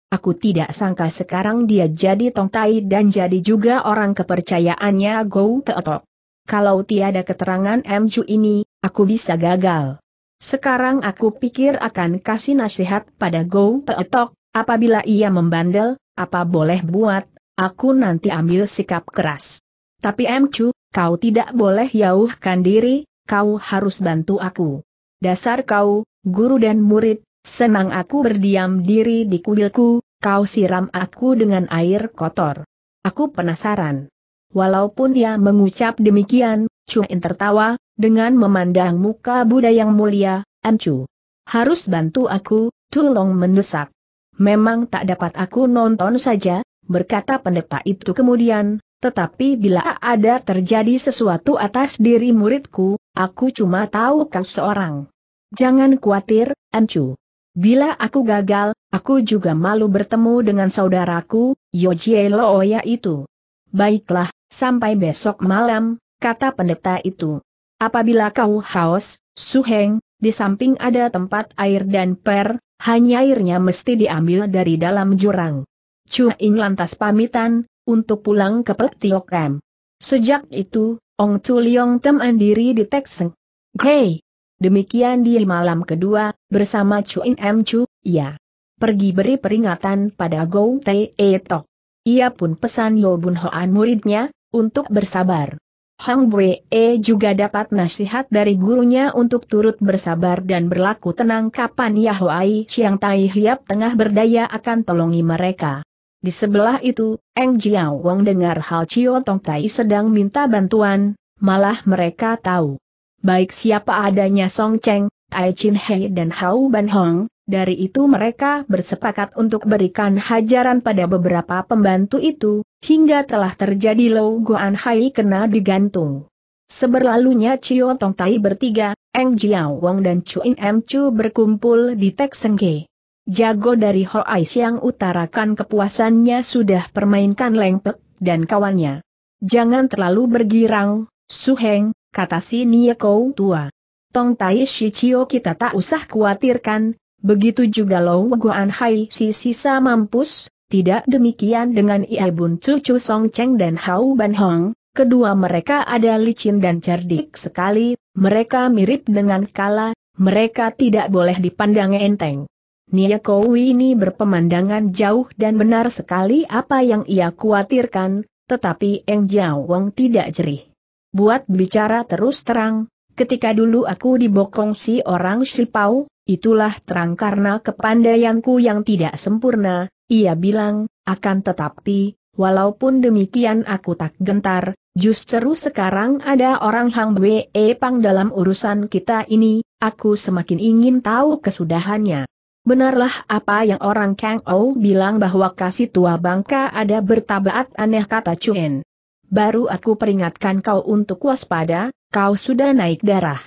Aku tidak sangka sekarang dia jadi tongtai dan jadi juga orang kepercayaannya Go Teotok. Kalau tiada keterangan M. ini, aku bisa gagal. Sekarang aku pikir akan kasih nasihat pada Go Teotok, apabila ia membandel, apa boleh buat, aku nanti ambil sikap keras. Tapi M. kau tidak boleh yauhkan diri, kau harus bantu aku. Dasar kau, guru dan murid, Senang aku berdiam diri di kuilku, kau siram aku dengan air kotor. Aku penasaran. Walaupun dia mengucap demikian, Chuin tertawa, dengan memandang muka Buddha yang mulia, Amcu. Harus bantu aku, tolong mendesak. Memang tak dapat aku nonton saja, berkata pendeta itu kemudian, tetapi bila ada terjadi sesuatu atas diri muridku, aku cuma tahu kau seorang. Jangan khawatir, Amcu. Bila aku gagal, aku juga malu bertemu dengan saudaraku, Yojie Looya itu. Baiklah, sampai besok malam, kata pendeta itu. Apabila kau haus, Suheng, di samping ada tempat air dan per, hanya airnya mesti diambil dari dalam jurang. Cuing lantas pamitan, untuk pulang ke Petiokram. Sejak itu, Ong Tuliong teman diri di Tekseng. Grey, Demikian di malam kedua, bersama Chuin M. Chu, ia pergi beri peringatan pada Te Tae Tok. Ia pun pesan Bun Hoan muridnya, untuk bersabar. Hang E juga dapat nasihat dari gurunya untuk turut bersabar dan berlaku tenang kapan Yahoai Siang Tai Hiap tengah berdaya akan tolongi mereka. Di sebelah itu, Eng Jiao Wong dengar hal Cio Tong Tai sedang minta bantuan, malah mereka tahu baik siapa adanya Song Cheng, Tai Chin Hei dan Hao Ban Hong, dari itu mereka bersepakat untuk berikan hajaran pada beberapa pembantu itu, hingga telah terjadi Lou Guan Hai kena digantung. Seberlalunya Cio Tong Tai bertiga, Eng Jiao Wong dan Chu Chuin Em Chu berkumpul di Tek Ge. Jago dari Ho Ais yang utarakan kepuasannya sudah permainkan Lengpek dan kawannya. Jangan terlalu bergirang, Su Heng kata si Kou tua. Tong Tai Shichio kita tak usah khawatirkan, begitu juga Lou Guan Hai si sisa mampus, tidak demikian dengan Ia Bun Cucu Song Cheng dan Hao Ban Hong, kedua mereka ada licin dan cerdik sekali, mereka mirip dengan Kala, mereka tidak boleh dipandang enteng. Nia Kou ini berpemandangan jauh dan benar sekali apa yang ia khawatirkan, tetapi Eng Jiao Wong tidak jerih. Buat bicara terus terang, ketika dulu aku dibokong si orang Sipau, itulah terang karena kepandaianku yang tidak sempurna, ia bilang, akan tetapi, walaupun demikian aku tak gentar, justru sekarang ada orang Hang Wee Pang dalam urusan kita ini, aku semakin ingin tahu kesudahannya. Benarlah apa yang orang Kang Ou bilang bahwa kasih tua bangka ada bertabat aneh kata Chuen baru aku peringatkan kau untuk waspada, kau sudah naik darah.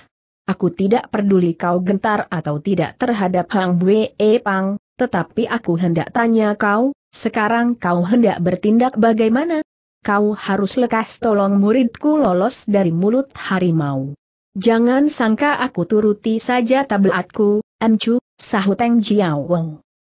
Aku tidak peduli kau gentar atau tidak terhadap Hang e Pang, tetapi aku hendak tanya kau, sekarang kau hendak bertindak bagaimana? Kau harus lekas tolong muridku lolos dari mulut harimau. Jangan sangka aku turuti saja tablatku, Emcu, sahuteng Teng Jiao Wong.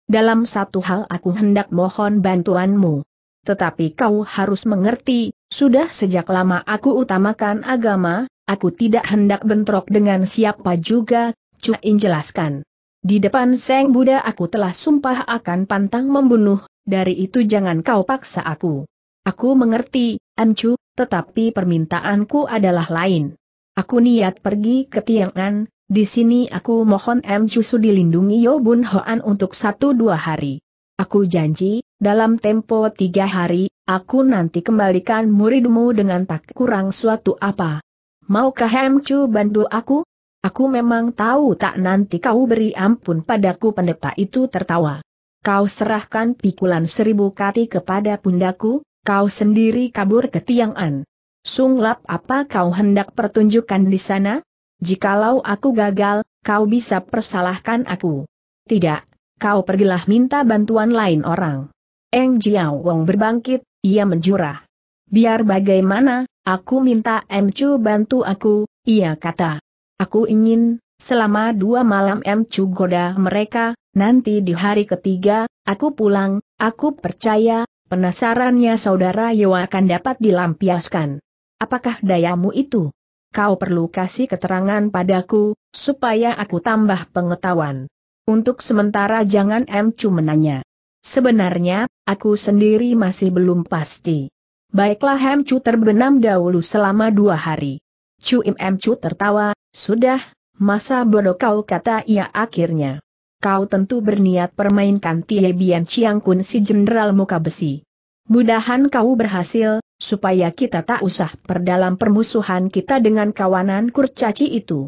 Dalam satu hal aku hendak mohon bantuanmu tetapi kau harus mengerti, sudah sejak lama aku utamakan agama, aku tidak hendak bentrok dengan siapa juga, Cuin jelaskan. Di depan Seng Buddha aku telah sumpah akan pantang membunuh, dari itu jangan kau paksa aku. Aku mengerti, Amcu, tetapi permintaanku adalah lain. Aku niat pergi ke Tiangan, di sini aku mohon Amcu dilindungi lindungi Bun Hoan untuk satu dua hari. Aku janji, dalam tempo tiga hari, aku nanti kembalikan muridmu dengan tak kurang suatu apa. Maukah Hemcu bantu aku? Aku memang tahu tak nanti kau beri ampun padaku pendeta itu tertawa. Kau serahkan pikulan seribu kati kepada pundaku, kau sendiri kabur ke Tiang'an. Sunglap apa kau hendak pertunjukkan di sana? Jikalau aku gagal, kau bisa persalahkan aku. Tidak, kau pergilah minta bantuan lain orang. Eng Jiao Wong berbangkit, ia menjurah. Biar bagaimana, aku minta Chu bantu aku, ia kata. Aku ingin, selama dua malam Chu goda mereka, nanti di hari ketiga, aku pulang, aku percaya, penasarannya saudara Yo akan dapat dilampiaskan. Apakah dayamu itu? Kau perlu kasih keterangan padaku, supaya aku tambah pengetahuan. Untuk sementara jangan M. Chu menanya. Sebenarnya, aku sendiri masih belum pasti. Baiklah M. Chu terbenam dahulu selama dua hari. Chu Im M. Chu tertawa, sudah, masa bodoh kau kata ia akhirnya. Kau tentu berniat permainkan Tie Bian Chiang Kun si jenderal muka besi. Mudahan kau berhasil, supaya kita tak usah perdalam permusuhan kita dengan kawanan kurcaci itu.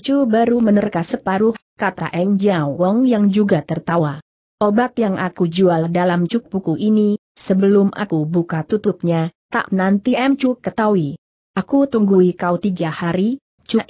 Chu baru menerka separuh, kata Eng Jiao Wong yang juga tertawa. Obat yang aku jual dalam cuk ini, sebelum aku buka tutupnya, tak nanti Em Cuk ketahui. Aku tunggui kau tiga hari,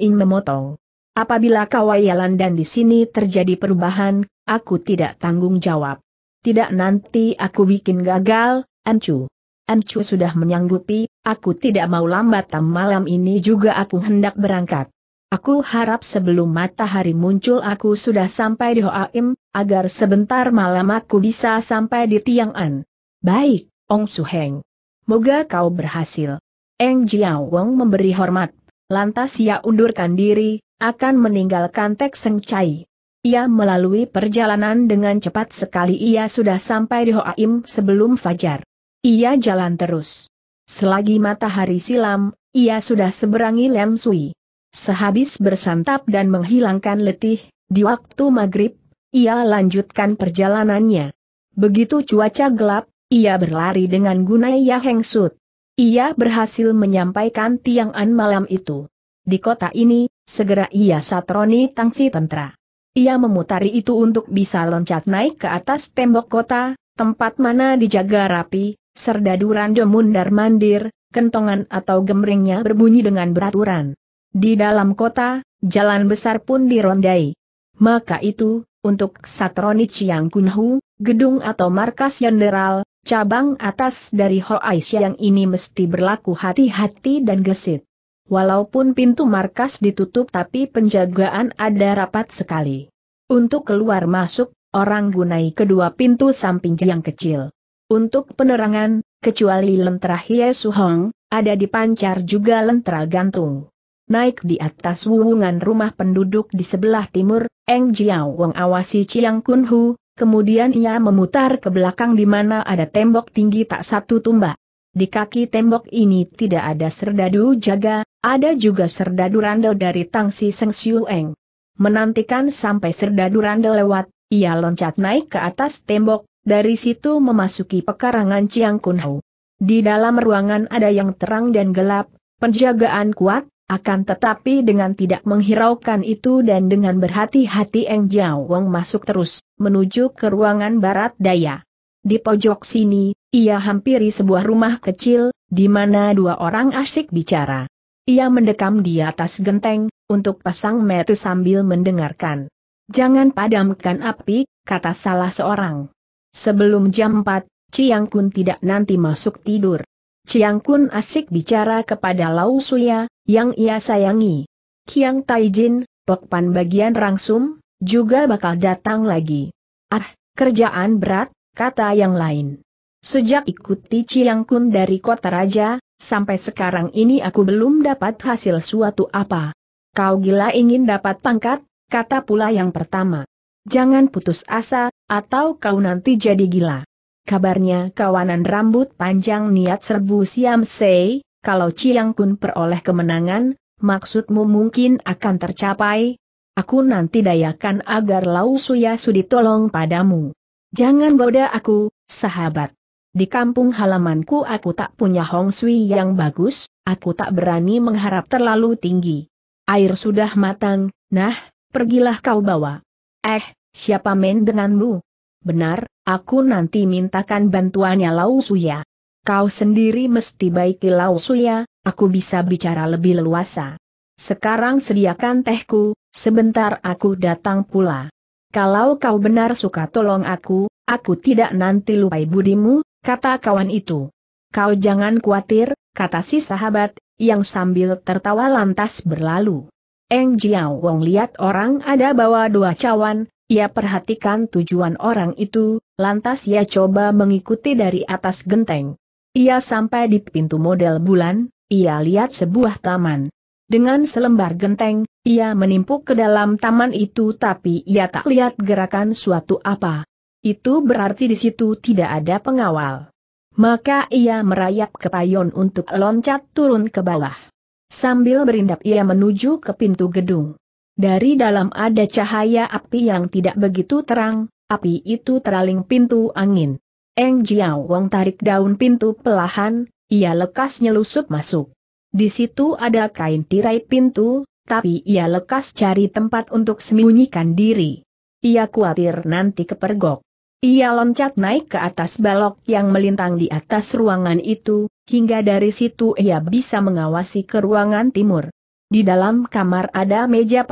In memotong. Apabila kau ayalan dan di sini terjadi perubahan, aku tidak tanggung jawab. Tidak nanti aku bikin gagal, Em Cu. Em Cu sudah menyanggupi, aku tidak mau lambat tam malam ini juga aku hendak berangkat. Aku harap sebelum matahari muncul aku sudah sampai di Hoaim, agar sebentar malam aku bisa sampai di Tiang'an. Baik, Ong Su Heng. Moga kau berhasil. Eng Jiao Wong memberi hormat. Lantas ia undurkan diri, akan meninggalkan Tek Seng Chai. Ia melalui perjalanan dengan cepat sekali ia sudah sampai di Hoaim sebelum fajar. Ia jalan terus. Selagi matahari silam, ia sudah seberangi Lem Sui. Sehabis bersantap dan menghilangkan letih, di waktu maghrib, ia lanjutkan perjalanannya. Begitu cuaca gelap, ia berlari dengan gunai Yaheng Sud. Ia berhasil menyampaikan Tiang An malam itu. Di kota ini, segera ia satroni tangsi tentera. Ia memutari itu untuk bisa loncat naik ke atas tembok kota, tempat mana dijaga rapi, serdadu rando mundar mandir, kentongan atau gemringnya berbunyi dengan beraturan. Di dalam kota, jalan besar pun dirondai. Maka itu, untuk Satronic yang Kunhu, gedung atau markas jenderal, cabang atas dari Hoai yang ini mesti berlaku hati-hati dan gesit. Walaupun pintu markas ditutup tapi penjagaan ada rapat sekali. Untuk keluar masuk, orang gunai kedua pintu samping yang kecil. Untuk penerangan, kecuali lentera Hie Hong, ada dipancar juga lentera gantung. Naik di atas wuwungan rumah penduduk di sebelah timur, Eng Jiao Wong awasi Chiang Kun Hu, kemudian ia memutar ke belakang di mana ada tembok tinggi tak satu tumbak. Di kaki tembok ini tidak ada serdadu jaga, ada juga serdadu randel dari Tang Tangsi Seng Siu Eng. Menantikan sampai serdadu randel lewat, ia loncat naik ke atas tembok, dari situ memasuki pekarangan Chiang Kun Hu. Di dalam ruangan ada yang terang dan gelap, penjagaan kuat, akan tetapi dengan tidak menghiraukan itu dan dengan berhati-hati Eng Jiao Wong masuk terus, menuju ke ruangan barat daya. Di pojok sini, ia hampiri sebuah rumah kecil, di mana dua orang asyik bicara. Ia mendekam di atas genteng, untuk pasang mata sambil mendengarkan. Jangan padamkan api, kata salah seorang. Sebelum jam 4, Ciang Kun tidak nanti masuk tidur. Chiang Kun asik bicara kepada Lau Suya, yang ia sayangi. Kiang Taijin, Pokpan bagian Rangsum, juga bakal datang lagi. Ah, kerjaan berat, kata yang lain. Sejak ikuti Chiang Kun dari kota raja, sampai sekarang ini aku belum dapat hasil suatu apa. Kau gila ingin dapat pangkat, kata pula yang pertama. Jangan putus asa, atau kau nanti jadi gila. Kabarnya kawanan rambut panjang niat serbu Siam Sei, kalau Chiang Kun peroleh kemenangan, maksudmu mungkin akan tercapai. Aku nanti dayakan agar Lau Suya Sudi tolong padamu. Jangan goda aku, sahabat. Di kampung halamanku aku tak punya Hong Sui yang bagus, aku tak berani mengharap terlalu tinggi. Air sudah matang, nah, pergilah kau bawa. Eh, siapa main denganmu? Benar, aku nanti mintakan bantuannya Lau Suya. Kau sendiri mesti baiki Lau Suya, aku bisa bicara lebih leluasa. Sekarang sediakan tehku, sebentar aku datang pula. Kalau kau benar suka tolong aku, aku tidak nanti lupai budimu, kata kawan itu. Kau jangan khawatir, kata si sahabat, yang sambil tertawa lantas berlalu. Eng Jiao Wong lihat orang ada bawa dua cawan, ia perhatikan tujuan orang itu, lantas ia coba mengikuti dari atas genteng. Ia sampai di pintu model bulan, ia lihat sebuah taman. Dengan selembar genteng, ia menimpuk ke dalam taman itu tapi ia tak lihat gerakan suatu apa. Itu berarti di situ tidak ada pengawal. Maka ia merayap ke payon untuk loncat turun ke bawah. Sambil berindap ia menuju ke pintu gedung. Dari dalam ada cahaya api yang tidak begitu terang, api itu teraling pintu angin. Eng Jiao Wong tarik daun pintu pelahan, ia lekas nyelusup masuk. Di situ ada kain tirai pintu, tapi ia lekas cari tempat untuk sembunyikan diri. Ia khawatir nanti kepergok. Ia loncat naik ke atas balok yang melintang di atas ruangan itu, hingga dari situ ia bisa mengawasi ke ruangan timur. Di dalam kamar ada meja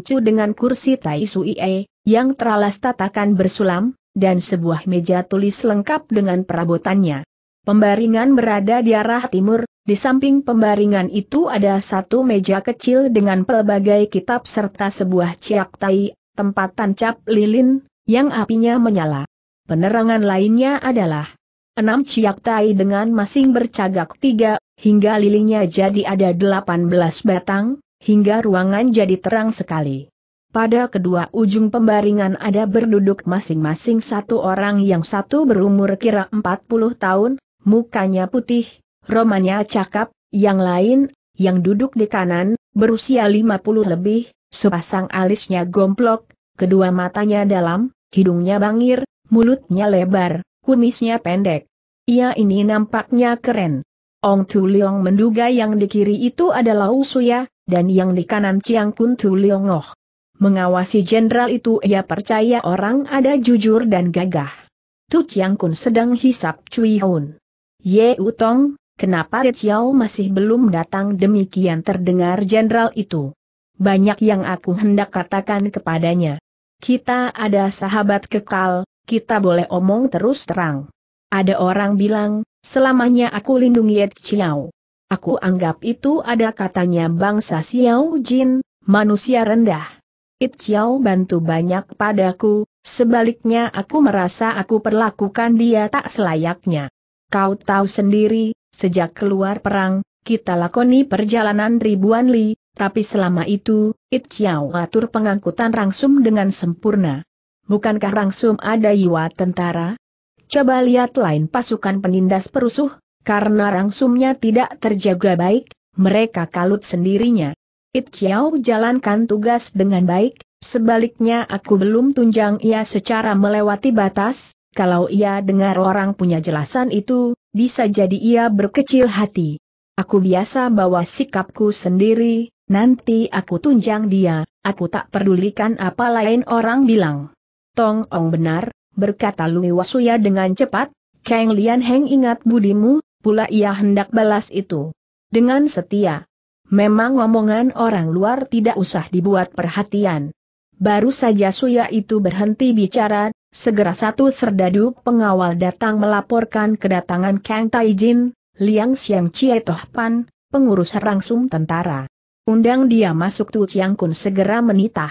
Chu dengan kursi Tai Suie, yang teralas tatakan bersulam, dan sebuah meja tulis lengkap dengan perabotannya. Pembaringan berada di arah timur, di samping pembaringan itu ada satu meja kecil dengan pelbagai kitab serta sebuah ciak tai, tempat tancap lilin, yang apinya menyala. Penerangan lainnya adalah enam ciak tai dengan masing bercagak tiga hingga lilinnya jadi ada 18 batang, hingga ruangan jadi terang sekali. Pada kedua ujung pembaringan ada berduduk masing-masing satu orang yang satu berumur kira 40 tahun, mukanya putih, romannya cakap, yang lain, yang duduk di kanan, berusia 50 lebih, sepasang alisnya gomplok, kedua matanya dalam, hidungnya bangir, mulutnya lebar, kumisnya pendek. Ia ini nampaknya keren. Ong Tu Leong menduga yang di kiri itu adalah Usuya, dan yang di kanan Chiang Kun Tu Leong Oh. Mengawasi jenderal itu ia percaya orang ada jujur dan gagah. Tu Chiang Kun sedang hisap Cui Hun. Ye Utong, kenapa Chiao masih belum datang demikian terdengar jenderal itu. Banyak yang aku hendak katakan kepadanya. Kita ada sahabat kekal, kita boleh omong terus terang. Ada orang bilang, Selamanya aku lindungi Ye Chiao. Aku anggap itu ada katanya bangsa Xiao Jin, manusia rendah. It Chiao bantu banyak padaku, sebaliknya aku merasa aku perlakukan dia tak selayaknya. Kau tahu sendiri, sejak keluar perang, kita lakoni perjalanan ribuan li, tapi selama itu, It Chiao atur pengangkutan rangsum dengan sempurna. Bukankah rangsum ada iwa tentara? coba lihat lain pasukan penindas perusuh, karena rangsumnya tidak terjaga baik, mereka kalut sendirinya. It Chiao jalankan tugas dengan baik, sebaliknya aku belum tunjang ia secara melewati batas, kalau ia dengar orang punya jelasan itu, bisa jadi ia berkecil hati. Aku biasa bawa sikapku sendiri, Nanti aku tunjang dia, aku tak pedulikan apa lain orang bilang. Tong Ong benar, berkata Lui Wasuya dengan cepat, Kang Lian Heng ingat budimu, pula ia hendak balas itu. Dengan setia. Memang omongan orang luar tidak usah dibuat perhatian. Baru saja Suya itu berhenti bicara, segera satu serdadu pengawal datang melaporkan kedatangan Kang Taijin, Liang Xiang Chie Toh Pan, pengurus rangsum tentara. Undang dia masuk Tu Chiang Kun segera menitah.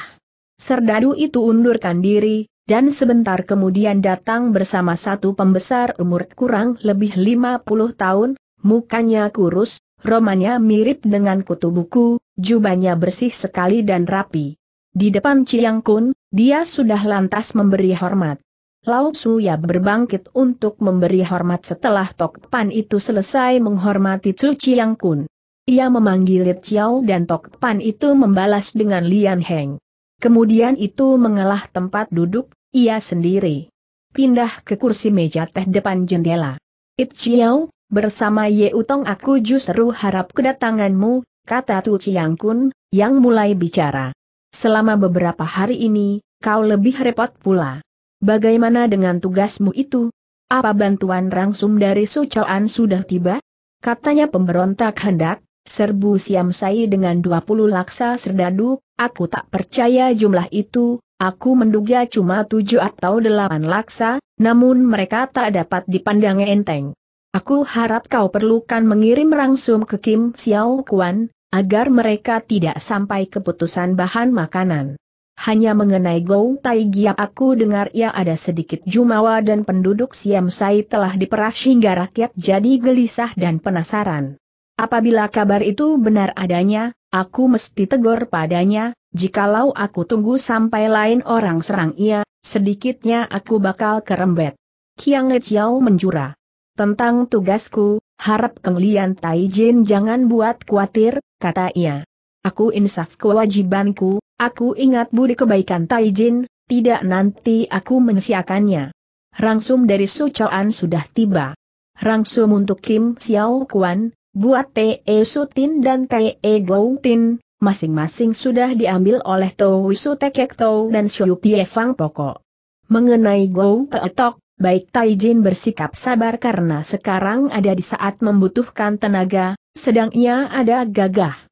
Serdadu itu undurkan diri, dan sebentar kemudian datang bersama satu pembesar umur kurang lebih 50 tahun, mukanya kurus, romanya mirip dengan kutu buku, jubahnya bersih sekali dan rapi. Di depan Chiang Kun, dia sudah lantas memberi hormat. Lao Su ya berbangkit untuk memberi hormat setelah Tok Pan itu selesai menghormati Chu Chiang Kun. Ia memanggil Li Chiao dan Tok Pan itu membalas dengan Lian Heng. Kemudian itu mengalah tempat duduk, ia sendiri. Pindah ke kursi meja teh depan jendela. It Chiao, bersama Ye Utong aku justru harap kedatanganmu, kata Tu Chiang Kun, yang mulai bicara. Selama beberapa hari ini, kau lebih repot pula. Bagaimana dengan tugasmu itu? Apa bantuan rangsum dari Chauan sudah tiba? Katanya pemberontak hendak, serbu Siam Sai dengan 20 laksa serdadu, aku tak percaya jumlah itu, Aku menduga cuma tujuh atau delapan laksa, namun mereka tak dapat dipandang enteng. Aku harap kau perlukan mengirim langsung ke Kim Xiao Kuan, agar mereka tidak sampai keputusan bahan makanan. Hanya mengenai Gou Tai Giap aku dengar ia ada sedikit jumawa dan penduduk Siam Sai telah diperas hingga rakyat jadi gelisah dan penasaran. Apabila kabar itu benar adanya, Aku mesti tegur padanya, jikalau aku tunggu sampai lain orang serang ia, sedikitnya aku bakal kerembet. Kiang Xiao menjura. Tentang tugasku, harap kemulian Tai Jin jangan buat khawatir, kata ia. Aku insaf kewajibanku, aku ingat budi kebaikan Tai Jin, tidak nanti aku mensiakannya. Rangsum dari Sucoan sudah tiba. Rangsum untuk Kim Xiao Kuan, Buat T.E. Sutin dan T.E. Goutin, masing-masing sudah diambil oleh Tau Su Tekek Tau dan Xiu Pie Fang Poko. Mengenai Gou Etok, baik Taijin bersikap sabar karena sekarang ada di saat membutuhkan tenaga, sedang ia ada gagah.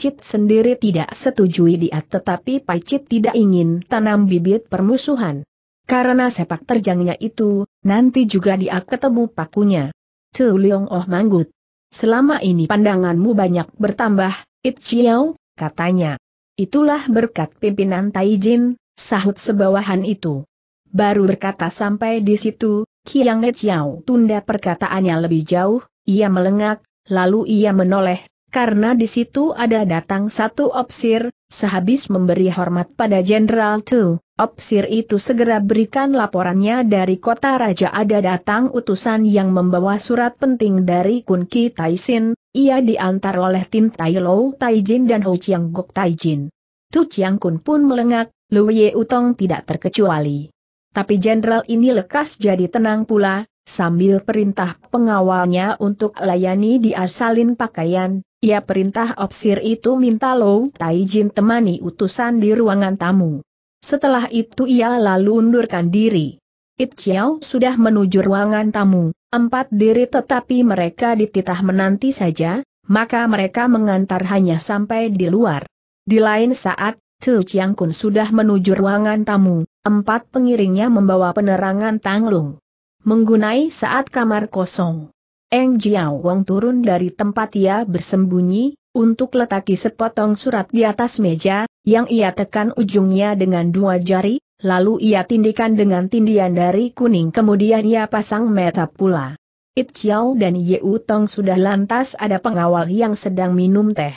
Chit sendiri tidak setujui dia tetapi Chit tidak ingin tanam bibit permusuhan. Karena sepak terjangnya itu, nanti juga dia ketemu pakunya. Tu Leong Oh manggut. Selama ini pandanganmu banyak bertambah, It Chiao, katanya. Itulah berkat pimpinan Taijin, sahut sebawahan itu. Baru berkata sampai di situ, Kiang Le Chiao tunda perkataannya lebih jauh, ia melengak, lalu ia menoleh, karena di situ ada datang satu opsir, sehabis memberi hormat pada Jenderal Tu. Opsir itu segera berikan laporannya dari kota Raja ada datang utusan yang membawa surat penting dari Kunki Taisin, ia diantar oleh Tin Tai Lo Taijin dan Ho Chiang Gok Taijin. Tu Chiang Kun pun melengak, Lu Ye Utong tidak terkecuali. Tapi jenderal ini lekas jadi tenang pula, sambil perintah pengawalnya untuk layani diasalin pakaian, ia perintah opsir itu minta Lou Taijin temani utusan di ruangan tamu. Setelah itu ia lalu undurkan diri. It Chiao sudah menuju ruangan tamu, empat diri tetapi mereka dititah menanti saja, maka mereka mengantar hanya sampai di luar. Di lain saat, Chu Chiang Kun sudah menuju ruangan tamu, empat pengiringnya membawa penerangan Tanglung. Menggunai saat kamar kosong. Eng Jiao Wong turun dari tempat ia bersembunyi, untuk letaki sepotong surat di atas meja, yang ia tekan ujungnya dengan dua jari, lalu ia tindikan dengan tindian dari kuning kemudian ia pasang meta pula. It Chiao dan Ye Utong sudah lantas ada pengawal yang sedang minum teh.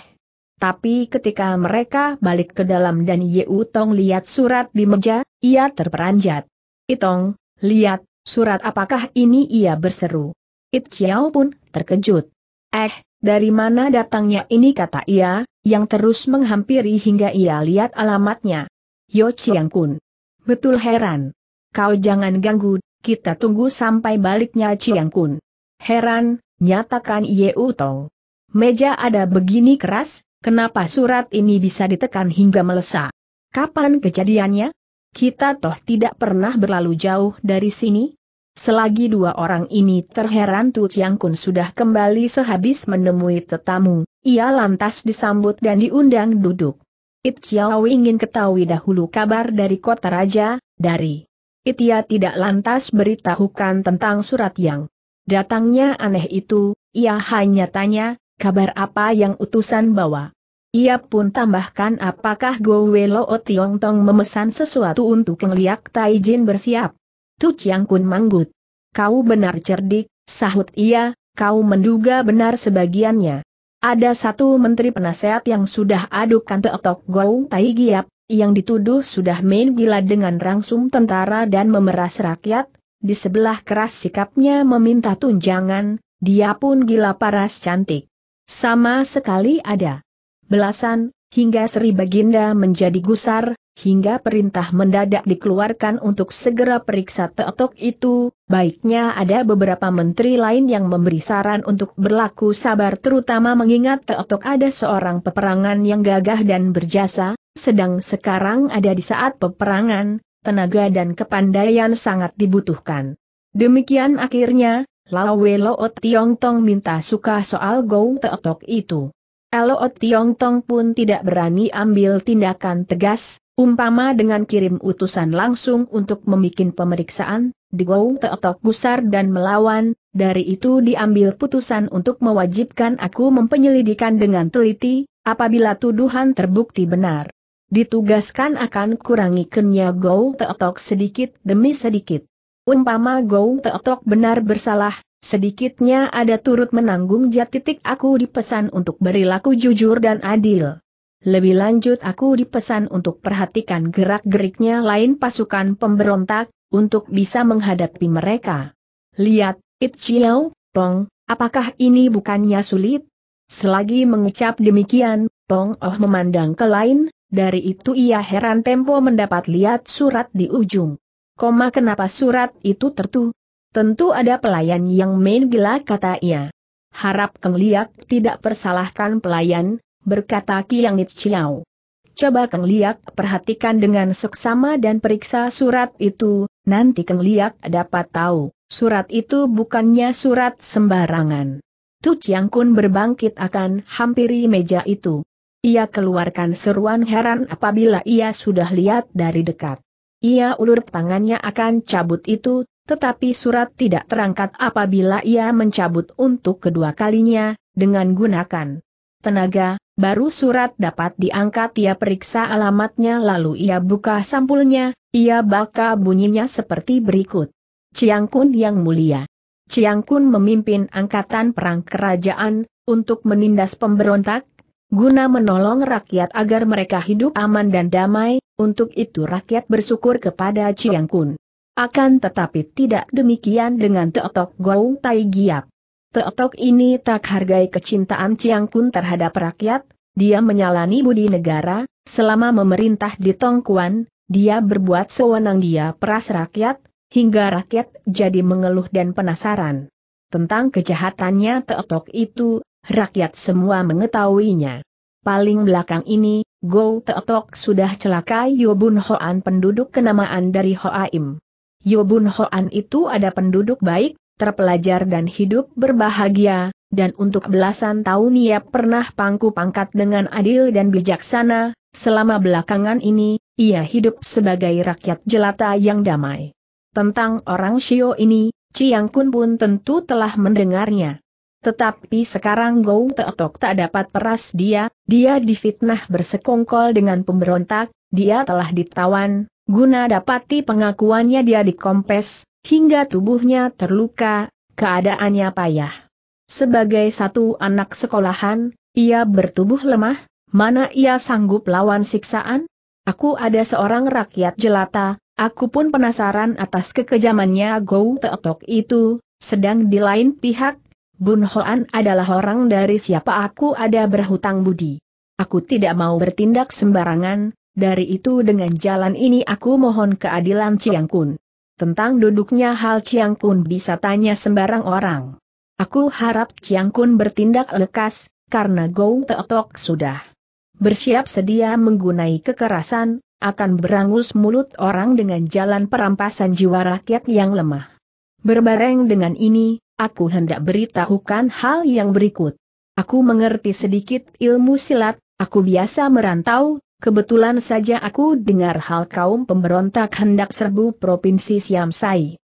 Tapi ketika mereka balik ke dalam dan Ye Utong lihat surat di meja, ia terperanjat. Itong, lihat, surat apakah ini ia berseru. It Chiao pun terkejut. Eh, dari mana datangnya ini kata ia, yang terus menghampiri hingga ia lihat alamatnya. Yo Chiang Kun. Betul heran. Kau jangan ganggu, kita tunggu sampai baliknya Chiang Kun. Heran, nyatakan Ye Utong. Meja ada begini keras, kenapa surat ini bisa ditekan hingga melesa? Kapan kejadiannya? Kita toh tidak pernah berlalu jauh dari sini? Selagi dua orang ini terheran Tu Chiang Kun sudah kembali sehabis menemui tetamu, ia lantas disambut dan diundang duduk. It Chiao ingin ketahui dahulu kabar dari kota raja, dari It ia tidak lantas beritahukan tentang surat yang datangnya aneh itu, ia hanya tanya, kabar apa yang utusan bawa. Ia pun tambahkan apakah Go Welo Tong memesan sesuatu untuk ngeliak Taijin bersiap. Tu Chiang Kun manggut. Kau benar cerdik, sahut ia, kau menduga benar sebagiannya. Ada satu menteri penasehat yang sudah adukkan ke Tok Gou Tai Giap, yang dituduh sudah main gila dengan rangsum tentara dan memeras rakyat, di sebelah keras sikapnya meminta tunjangan, dia pun gila paras cantik. Sama sekali ada belasan, hingga Sri Baginda menjadi gusar, hingga perintah mendadak dikeluarkan untuk segera periksa teotok itu, baiknya ada beberapa menteri lain yang memberi saran untuk berlaku sabar terutama mengingat teotok ada seorang peperangan yang gagah dan berjasa, sedang sekarang ada di saat peperangan, tenaga dan kepandaian sangat dibutuhkan. Demikian akhirnya, Lawe Loot Tiong Tong minta suka soal gong Teotok itu. Loot Tiong Tong pun tidak berani ambil tindakan tegas, Umpama dengan kirim utusan langsung untuk memikin pemeriksaan, digaung teotok gusar dan melawan, dari itu diambil putusan untuk mewajibkan aku mempenyelidikan dengan teliti, apabila tuduhan terbukti benar. Ditugaskan akan kurangi kenya Gou Teotok sedikit demi sedikit. Umpama Gou Teotok benar bersalah, sedikitnya ada turut menanggung jatitik aku dipesan untuk berilaku jujur dan adil. Lebih lanjut aku dipesan untuk perhatikan gerak-geriknya lain pasukan pemberontak, untuk bisa menghadapi mereka. Lihat, It Chiao, Pong, apakah ini bukannya sulit? Selagi mengucap demikian, Pong Oh memandang ke lain, dari itu ia heran tempo mendapat lihat surat di ujung. Koma kenapa surat itu tertu? Tentu ada pelayan yang main gila kata ia. Harap kengliak tidak persalahkan pelayan, berkata Kiang Chiao. Coba Keng Liak perhatikan dengan seksama dan periksa surat itu, nanti Keng Liak dapat tahu, surat itu bukannya surat sembarangan. Tu Chiang Kun berbangkit akan hampiri meja itu. Ia keluarkan seruan heran apabila ia sudah lihat dari dekat. Ia ulur tangannya akan cabut itu, tetapi surat tidak terangkat apabila ia mencabut untuk kedua kalinya, dengan gunakan tenaga, Baru surat dapat diangkat ia periksa alamatnya lalu ia buka sampulnya, ia baca bunyinya seperti berikut. Kun yang mulia. Kun memimpin angkatan perang kerajaan, untuk menindas pemberontak, guna menolong rakyat agar mereka hidup aman dan damai, untuk itu rakyat bersyukur kepada Kun. Akan tetapi tidak demikian dengan Teotok Gou Tai Giap. Teotok ini tak hargai kecintaan Ciang Kun terhadap rakyat, dia menyalani budi negara, selama memerintah di Tongkuan, dia berbuat sewenang dia peras rakyat, hingga rakyat jadi mengeluh dan penasaran. Tentang kejahatannya Teotok itu, rakyat semua mengetahuinya. Paling belakang ini, Go Teotok sudah celaka Yobun Hoan penduduk kenamaan dari Hoaim. Yobun Hoan itu ada penduduk baik, terpelajar dan hidup berbahagia, dan untuk belasan tahun ia pernah pangku pangkat dengan adil dan bijaksana, selama belakangan ini, ia hidup sebagai rakyat jelata yang damai. Tentang orang Shio ini, Chiang Kun pun tentu telah mendengarnya. Tetapi sekarang Gou Teotok tak dapat peras dia, dia difitnah bersekongkol dengan pemberontak, dia telah ditawan, Guna dapati pengakuannya dia dikompes, hingga tubuhnya terluka, keadaannya payah. Sebagai satu anak sekolahan, ia bertubuh lemah, mana ia sanggup lawan siksaan? Aku ada seorang rakyat jelata, aku pun penasaran atas kekejamannya Gou Teotok itu, sedang di lain pihak, Bun Hoan adalah orang dari siapa aku ada berhutang budi. Aku tidak mau bertindak sembarangan, dari itu dengan jalan ini aku mohon keadilan Chiang Kun. Tentang duduknya hal Chiang Kun bisa tanya sembarang orang. Aku harap Chiang Kun bertindak lekas, karena Gong Teotok sudah bersiap sedia menggunai kekerasan, akan berangus mulut orang dengan jalan perampasan jiwa rakyat yang lemah. Berbareng dengan ini, aku hendak beritahukan hal yang berikut. Aku mengerti sedikit ilmu silat, aku biasa merantau, Kebetulan saja aku dengar hal kaum pemberontak hendak serbu Provinsi Siamsai.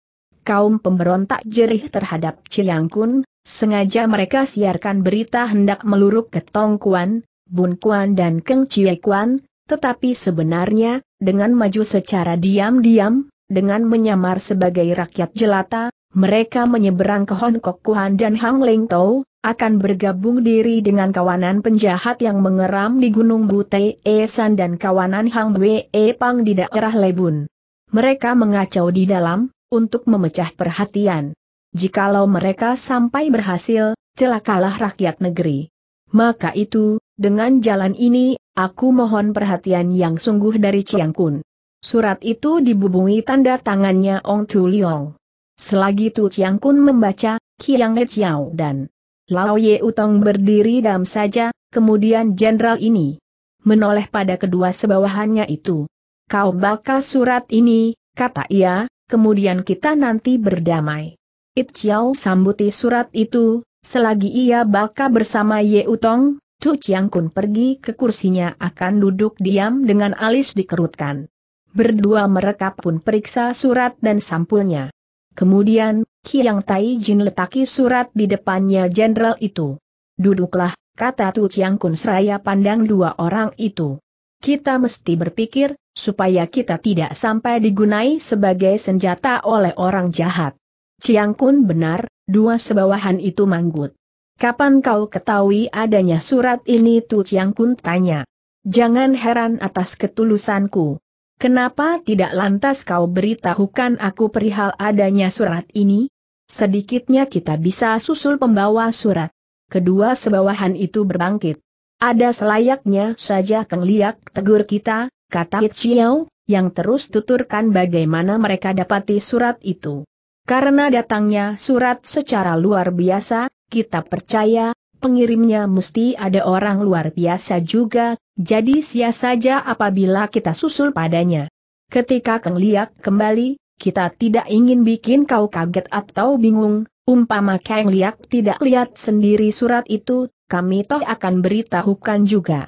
Kaum pemberontak jerih terhadap Kun, sengaja mereka siarkan berita hendak meluruk ke Tong Bun Bunkuan dan Keng Kuan, tetapi sebenarnya, dengan maju secara diam-diam, dengan menyamar sebagai rakyat jelata, mereka menyeberang ke Hong Kok Kuan dan Hang Leng Tau, akan bergabung diri dengan kawanan penjahat yang mengeram di Gunung Bute Esan dan kawanan Hang E Pang di daerah Lebun. Mereka mengacau di dalam, untuk memecah perhatian. Jikalau mereka sampai berhasil, celakalah rakyat negeri. Maka itu, dengan jalan ini, aku mohon perhatian yang sungguh dari Chiang Kun. Surat itu dibubungi tanda tangannya Ong Chu Selagi Tu Chiang Kun membaca, Kiang Le Chiao dan Lao Ye Utong berdiri dam saja, kemudian jenderal ini menoleh pada kedua sebawahannya itu. Kau bakal surat ini, kata ia, kemudian kita nanti berdamai. It Chiao sambuti surat itu, selagi ia bakal bersama Ye Utong, Tu Chiang Kun pergi ke kursinya akan duduk diam dengan alis dikerutkan. Berdua mereka pun periksa surat dan sampulnya. Kemudian, Kiang Tai Jin letaki surat di depannya jenderal itu. Duduklah, kata Tu Chiang Kun seraya pandang dua orang itu. Kita mesti berpikir, supaya kita tidak sampai digunai sebagai senjata oleh orang jahat. Chiang Kun benar, dua sebawahan itu manggut. Kapan kau ketahui adanya surat ini Tu Chiang Kun tanya. Jangan heran atas ketulusanku. Kenapa tidak lantas kau beritahukan aku perihal adanya surat ini? Sedikitnya kita bisa susul pembawa surat. Kedua sebawahan itu berbangkit. Ada selayaknya saja Kang Liak tegur kita, kata Chiao, yang terus tuturkan bagaimana mereka dapati surat itu. Karena datangnya surat secara luar biasa, kita percaya, pengirimnya mesti ada orang luar biasa juga, jadi sia saja apabila kita susul padanya. Ketika Kang Liak kembali, kita tidak ingin bikin kau kaget atau bingung, umpama Kang Liak tidak lihat sendiri surat itu, kami toh akan beritahukan juga.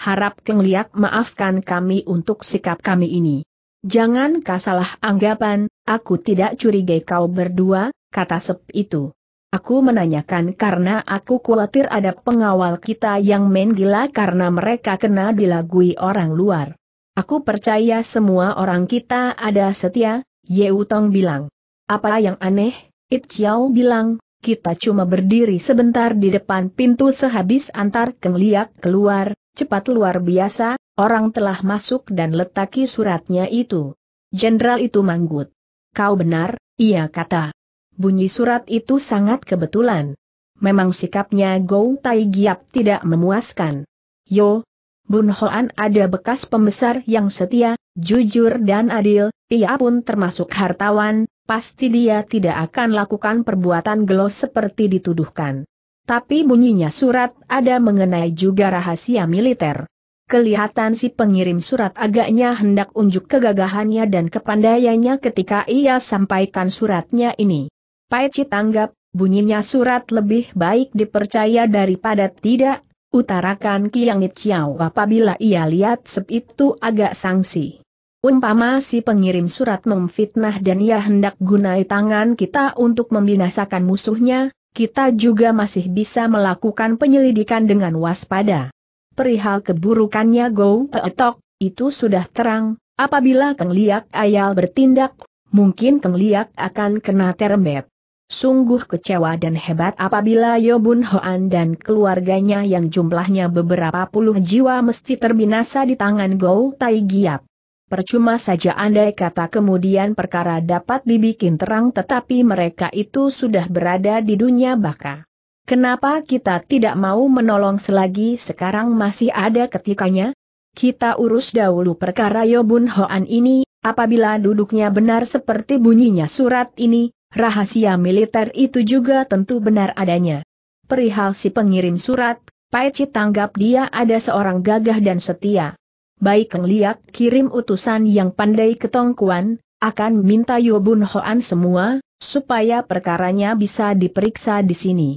Harap Kang Liak maafkan kami untuk sikap kami ini. Jangan salah anggapan, aku tidak curiga kau berdua, kata Sep itu. Aku menanyakan karena aku khawatir ada pengawal kita yang main gila karena mereka kena dilagui orang luar. Aku percaya semua orang kita ada setia, Ye Tong bilang. Apa yang aneh? It Chiao bilang, kita cuma berdiri sebentar di depan pintu sehabis antar kengliak keluar, cepat luar biasa, orang telah masuk dan letaki suratnya itu. Jenderal itu manggut. Kau benar, ia kata. Bunyi surat itu sangat kebetulan. Memang sikapnya Gou Tai Giap tidak memuaskan. Yo, Bun Hoan ada bekas pembesar yang setia, jujur dan adil, ia pun termasuk hartawan, pasti dia tidak akan lakukan perbuatan gelos seperti dituduhkan. Tapi bunyinya surat ada mengenai juga rahasia militer. Kelihatan si pengirim surat agaknya hendak unjuk kegagahannya dan kepandaiannya ketika ia sampaikan suratnya ini. Paici tanggap, bunyinya surat lebih baik dipercaya daripada tidak, utarakan Kiangit Chiao apabila ia lihat sep itu agak sangsi. Umpama si pengirim surat memfitnah dan ia hendak gunai tangan kita untuk membinasakan musuhnya, kita juga masih bisa melakukan penyelidikan dengan waspada. Perihal keburukannya Go Etok, itu sudah terang, apabila Keng Liak Ayal bertindak, mungkin Keng Liak akan kena terembet. Sungguh kecewa dan hebat apabila Yobun Hoan dan keluarganya yang jumlahnya beberapa puluh jiwa mesti terbinasa di tangan Go Tai Giap percuma saja andai kata kemudian perkara dapat dibikin terang tetapi mereka itu sudah berada di dunia baka. Kenapa kita tidak mau menolong selagi sekarang masih ada ketikanya? Kita urus dahulu perkara Yobun Hoan ini, apabila duduknya benar seperti bunyinya surat ini, rahasia militer itu juga tentu benar adanya. Perihal si pengirim surat, Paici tanggap dia ada seorang gagah dan setia baik Kang Liak kirim utusan yang pandai ke Tongkuan, akan minta Yobun Hoan semua, supaya perkaranya bisa diperiksa di sini.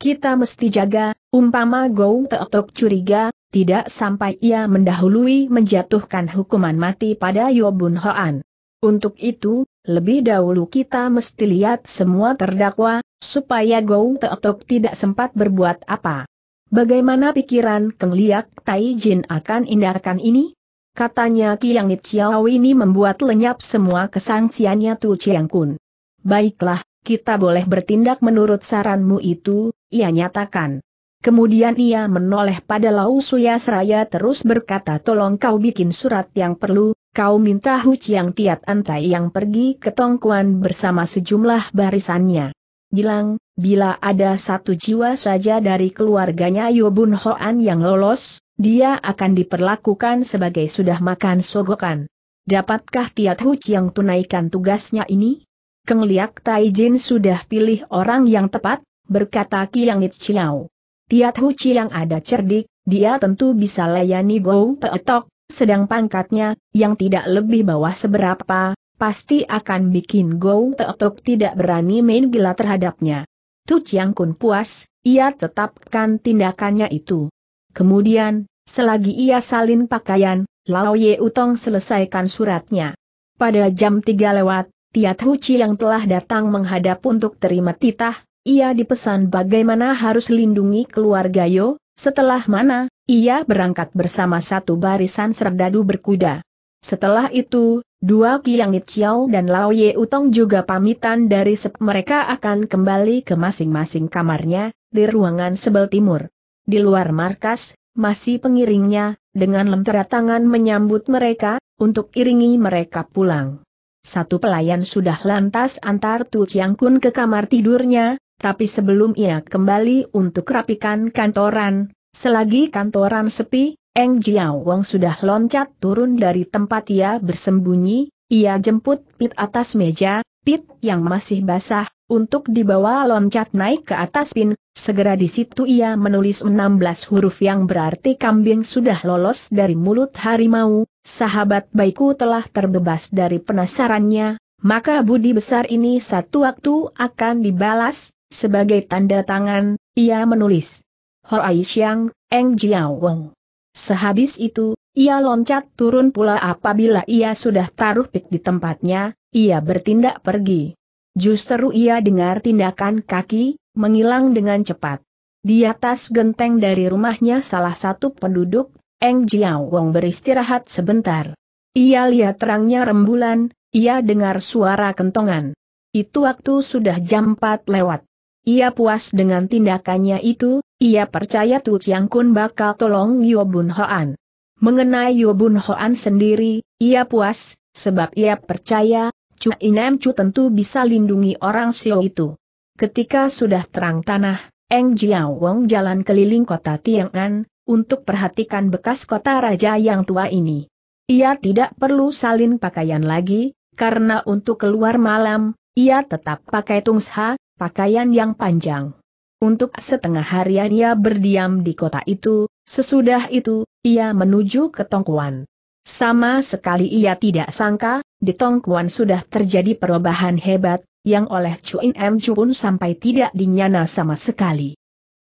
Kita mesti jaga, umpama Gou Teotok curiga, tidak sampai ia mendahului menjatuhkan hukuman mati pada Yobun Hoan. Untuk itu, lebih dahulu kita mesti lihat semua terdakwa, supaya Gou Teotok tidak sempat berbuat apa. Bagaimana pikiran Keng Liak Tai Jin akan indahkan ini? Katanya Kiang Chiao ini membuat lenyap semua kesangsiannya Tu Chiang Kun. Baiklah, kita boleh bertindak menurut saranmu itu, ia nyatakan. Kemudian ia menoleh pada Lau Suya Seraya terus berkata tolong kau bikin surat yang perlu, kau minta Hu Chiang Tiat Antai yang pergi ke Tongkuan bersama sejumlah barisannya bilang, bila ada satu jiwa saja dari keluarganya Yobun Hoan yang lolos, dia akan diperlakukan sebagai sudah makan sogokan. Dapatkah Tiat Hu yang tunaikan tugasnya ini? Keng Liak Tai Jin sudah pilih orang yang tepat, berkata Kiang It Chiao. Tiat Hu yang ada cerdik, dia tentu bisa layani Go Peetok, sedang pangkatnya, yang tidak lebih bawah seberapa, pasti akan bikin Gou Teotok tidak berani main gila terhadapnya. Tu Chiang Kun puas, ia tetapkan tindakannya itu. Kemudian, selagi ia salin pakaian, Lao Ye Utong selesaikan suratnya. Pada jam 3 lewat, Tiat Chi yang telah datang menghadap untuk terima titah, ia dipesan bagaimana harus lindungi keluarga Yo, setelah mana, ia berangkat bersama satu barisan serdadu berkuda. Setelah itu, Dua Kiang Chiao dan Lao Ye Utong juga pamitan dari sep mereka akan kembali ke masing-masing kamarnya, di ruangan sebel timur. Di luar markas, masih pengiringnya, dengan lentera tangan menyambut mereka, untuk iringi mereka pulang. Satu pelayan sudah lantas antar Tu Chiang Kun ke kamar tidurnya, tapi sebelum ia kembali untuk rapikan kantoran, selagi kantoran sepi, Eng Jiao Wong sudah loncat turun dari tempat ia bersembunyi, ia jemput Pit atas meja, Pit yang masih basah, untuk dibawa loncat naik ke atas pin, segera di situ ia menulis 16 huruf yang berarti kambing sudah lolos dari mulut harimau, sahabat baikku telah terbebas dari penasarannya, maka budi besar ini satu waktu akan dibalas, sebagai tanda tangan, ia menulis. Ho Aisyang, Eng Jiao Wong. Sehabis itu, ia loncat turun pula apabila ia sudah taruh pik di tempatnya, ia bertindak pergi. Justru ia dengar tindakan kaki, menghilang dengan cepat. Di atas genteng dari rumahnya salah satu penduduk, Eng Jiao Wong beristirahat sebentar. Ia lihat terangnya rembulan, ia dengar suara kentongan. Itu waktu sudah jam 4 lewat. Ia puas dengan tindakannya itu, ia percaya Tu Chiang Kun bakal tolong Yo Bun Hoan. Mengenai Yo Bun Hoan sendiri, ia puas, sebab ia percaya, Chu Inem Chu tentu bisa lindungi orang Xiao itu. Ketika sudah terang tanah, Eng Jiao Wong jalan keliling kota Tiangan, untuk perhatikan bekas kota raja yang tua ini. Ia tidak perlu salin pakaian lagi, karena untuk keluar malam, ia tetap pakai tungsha, pakaian yang panjang. Untuk setengah harian ia berdiam di kota itu, sesudah itu, ia menuju ke Tongkuan. Sama sekali ia tidak sangka, di Tongkuan sudah terjadi perubahan hebat, yang oleh Chuin M. Chu pun sampai tidak dinyana sama sekali.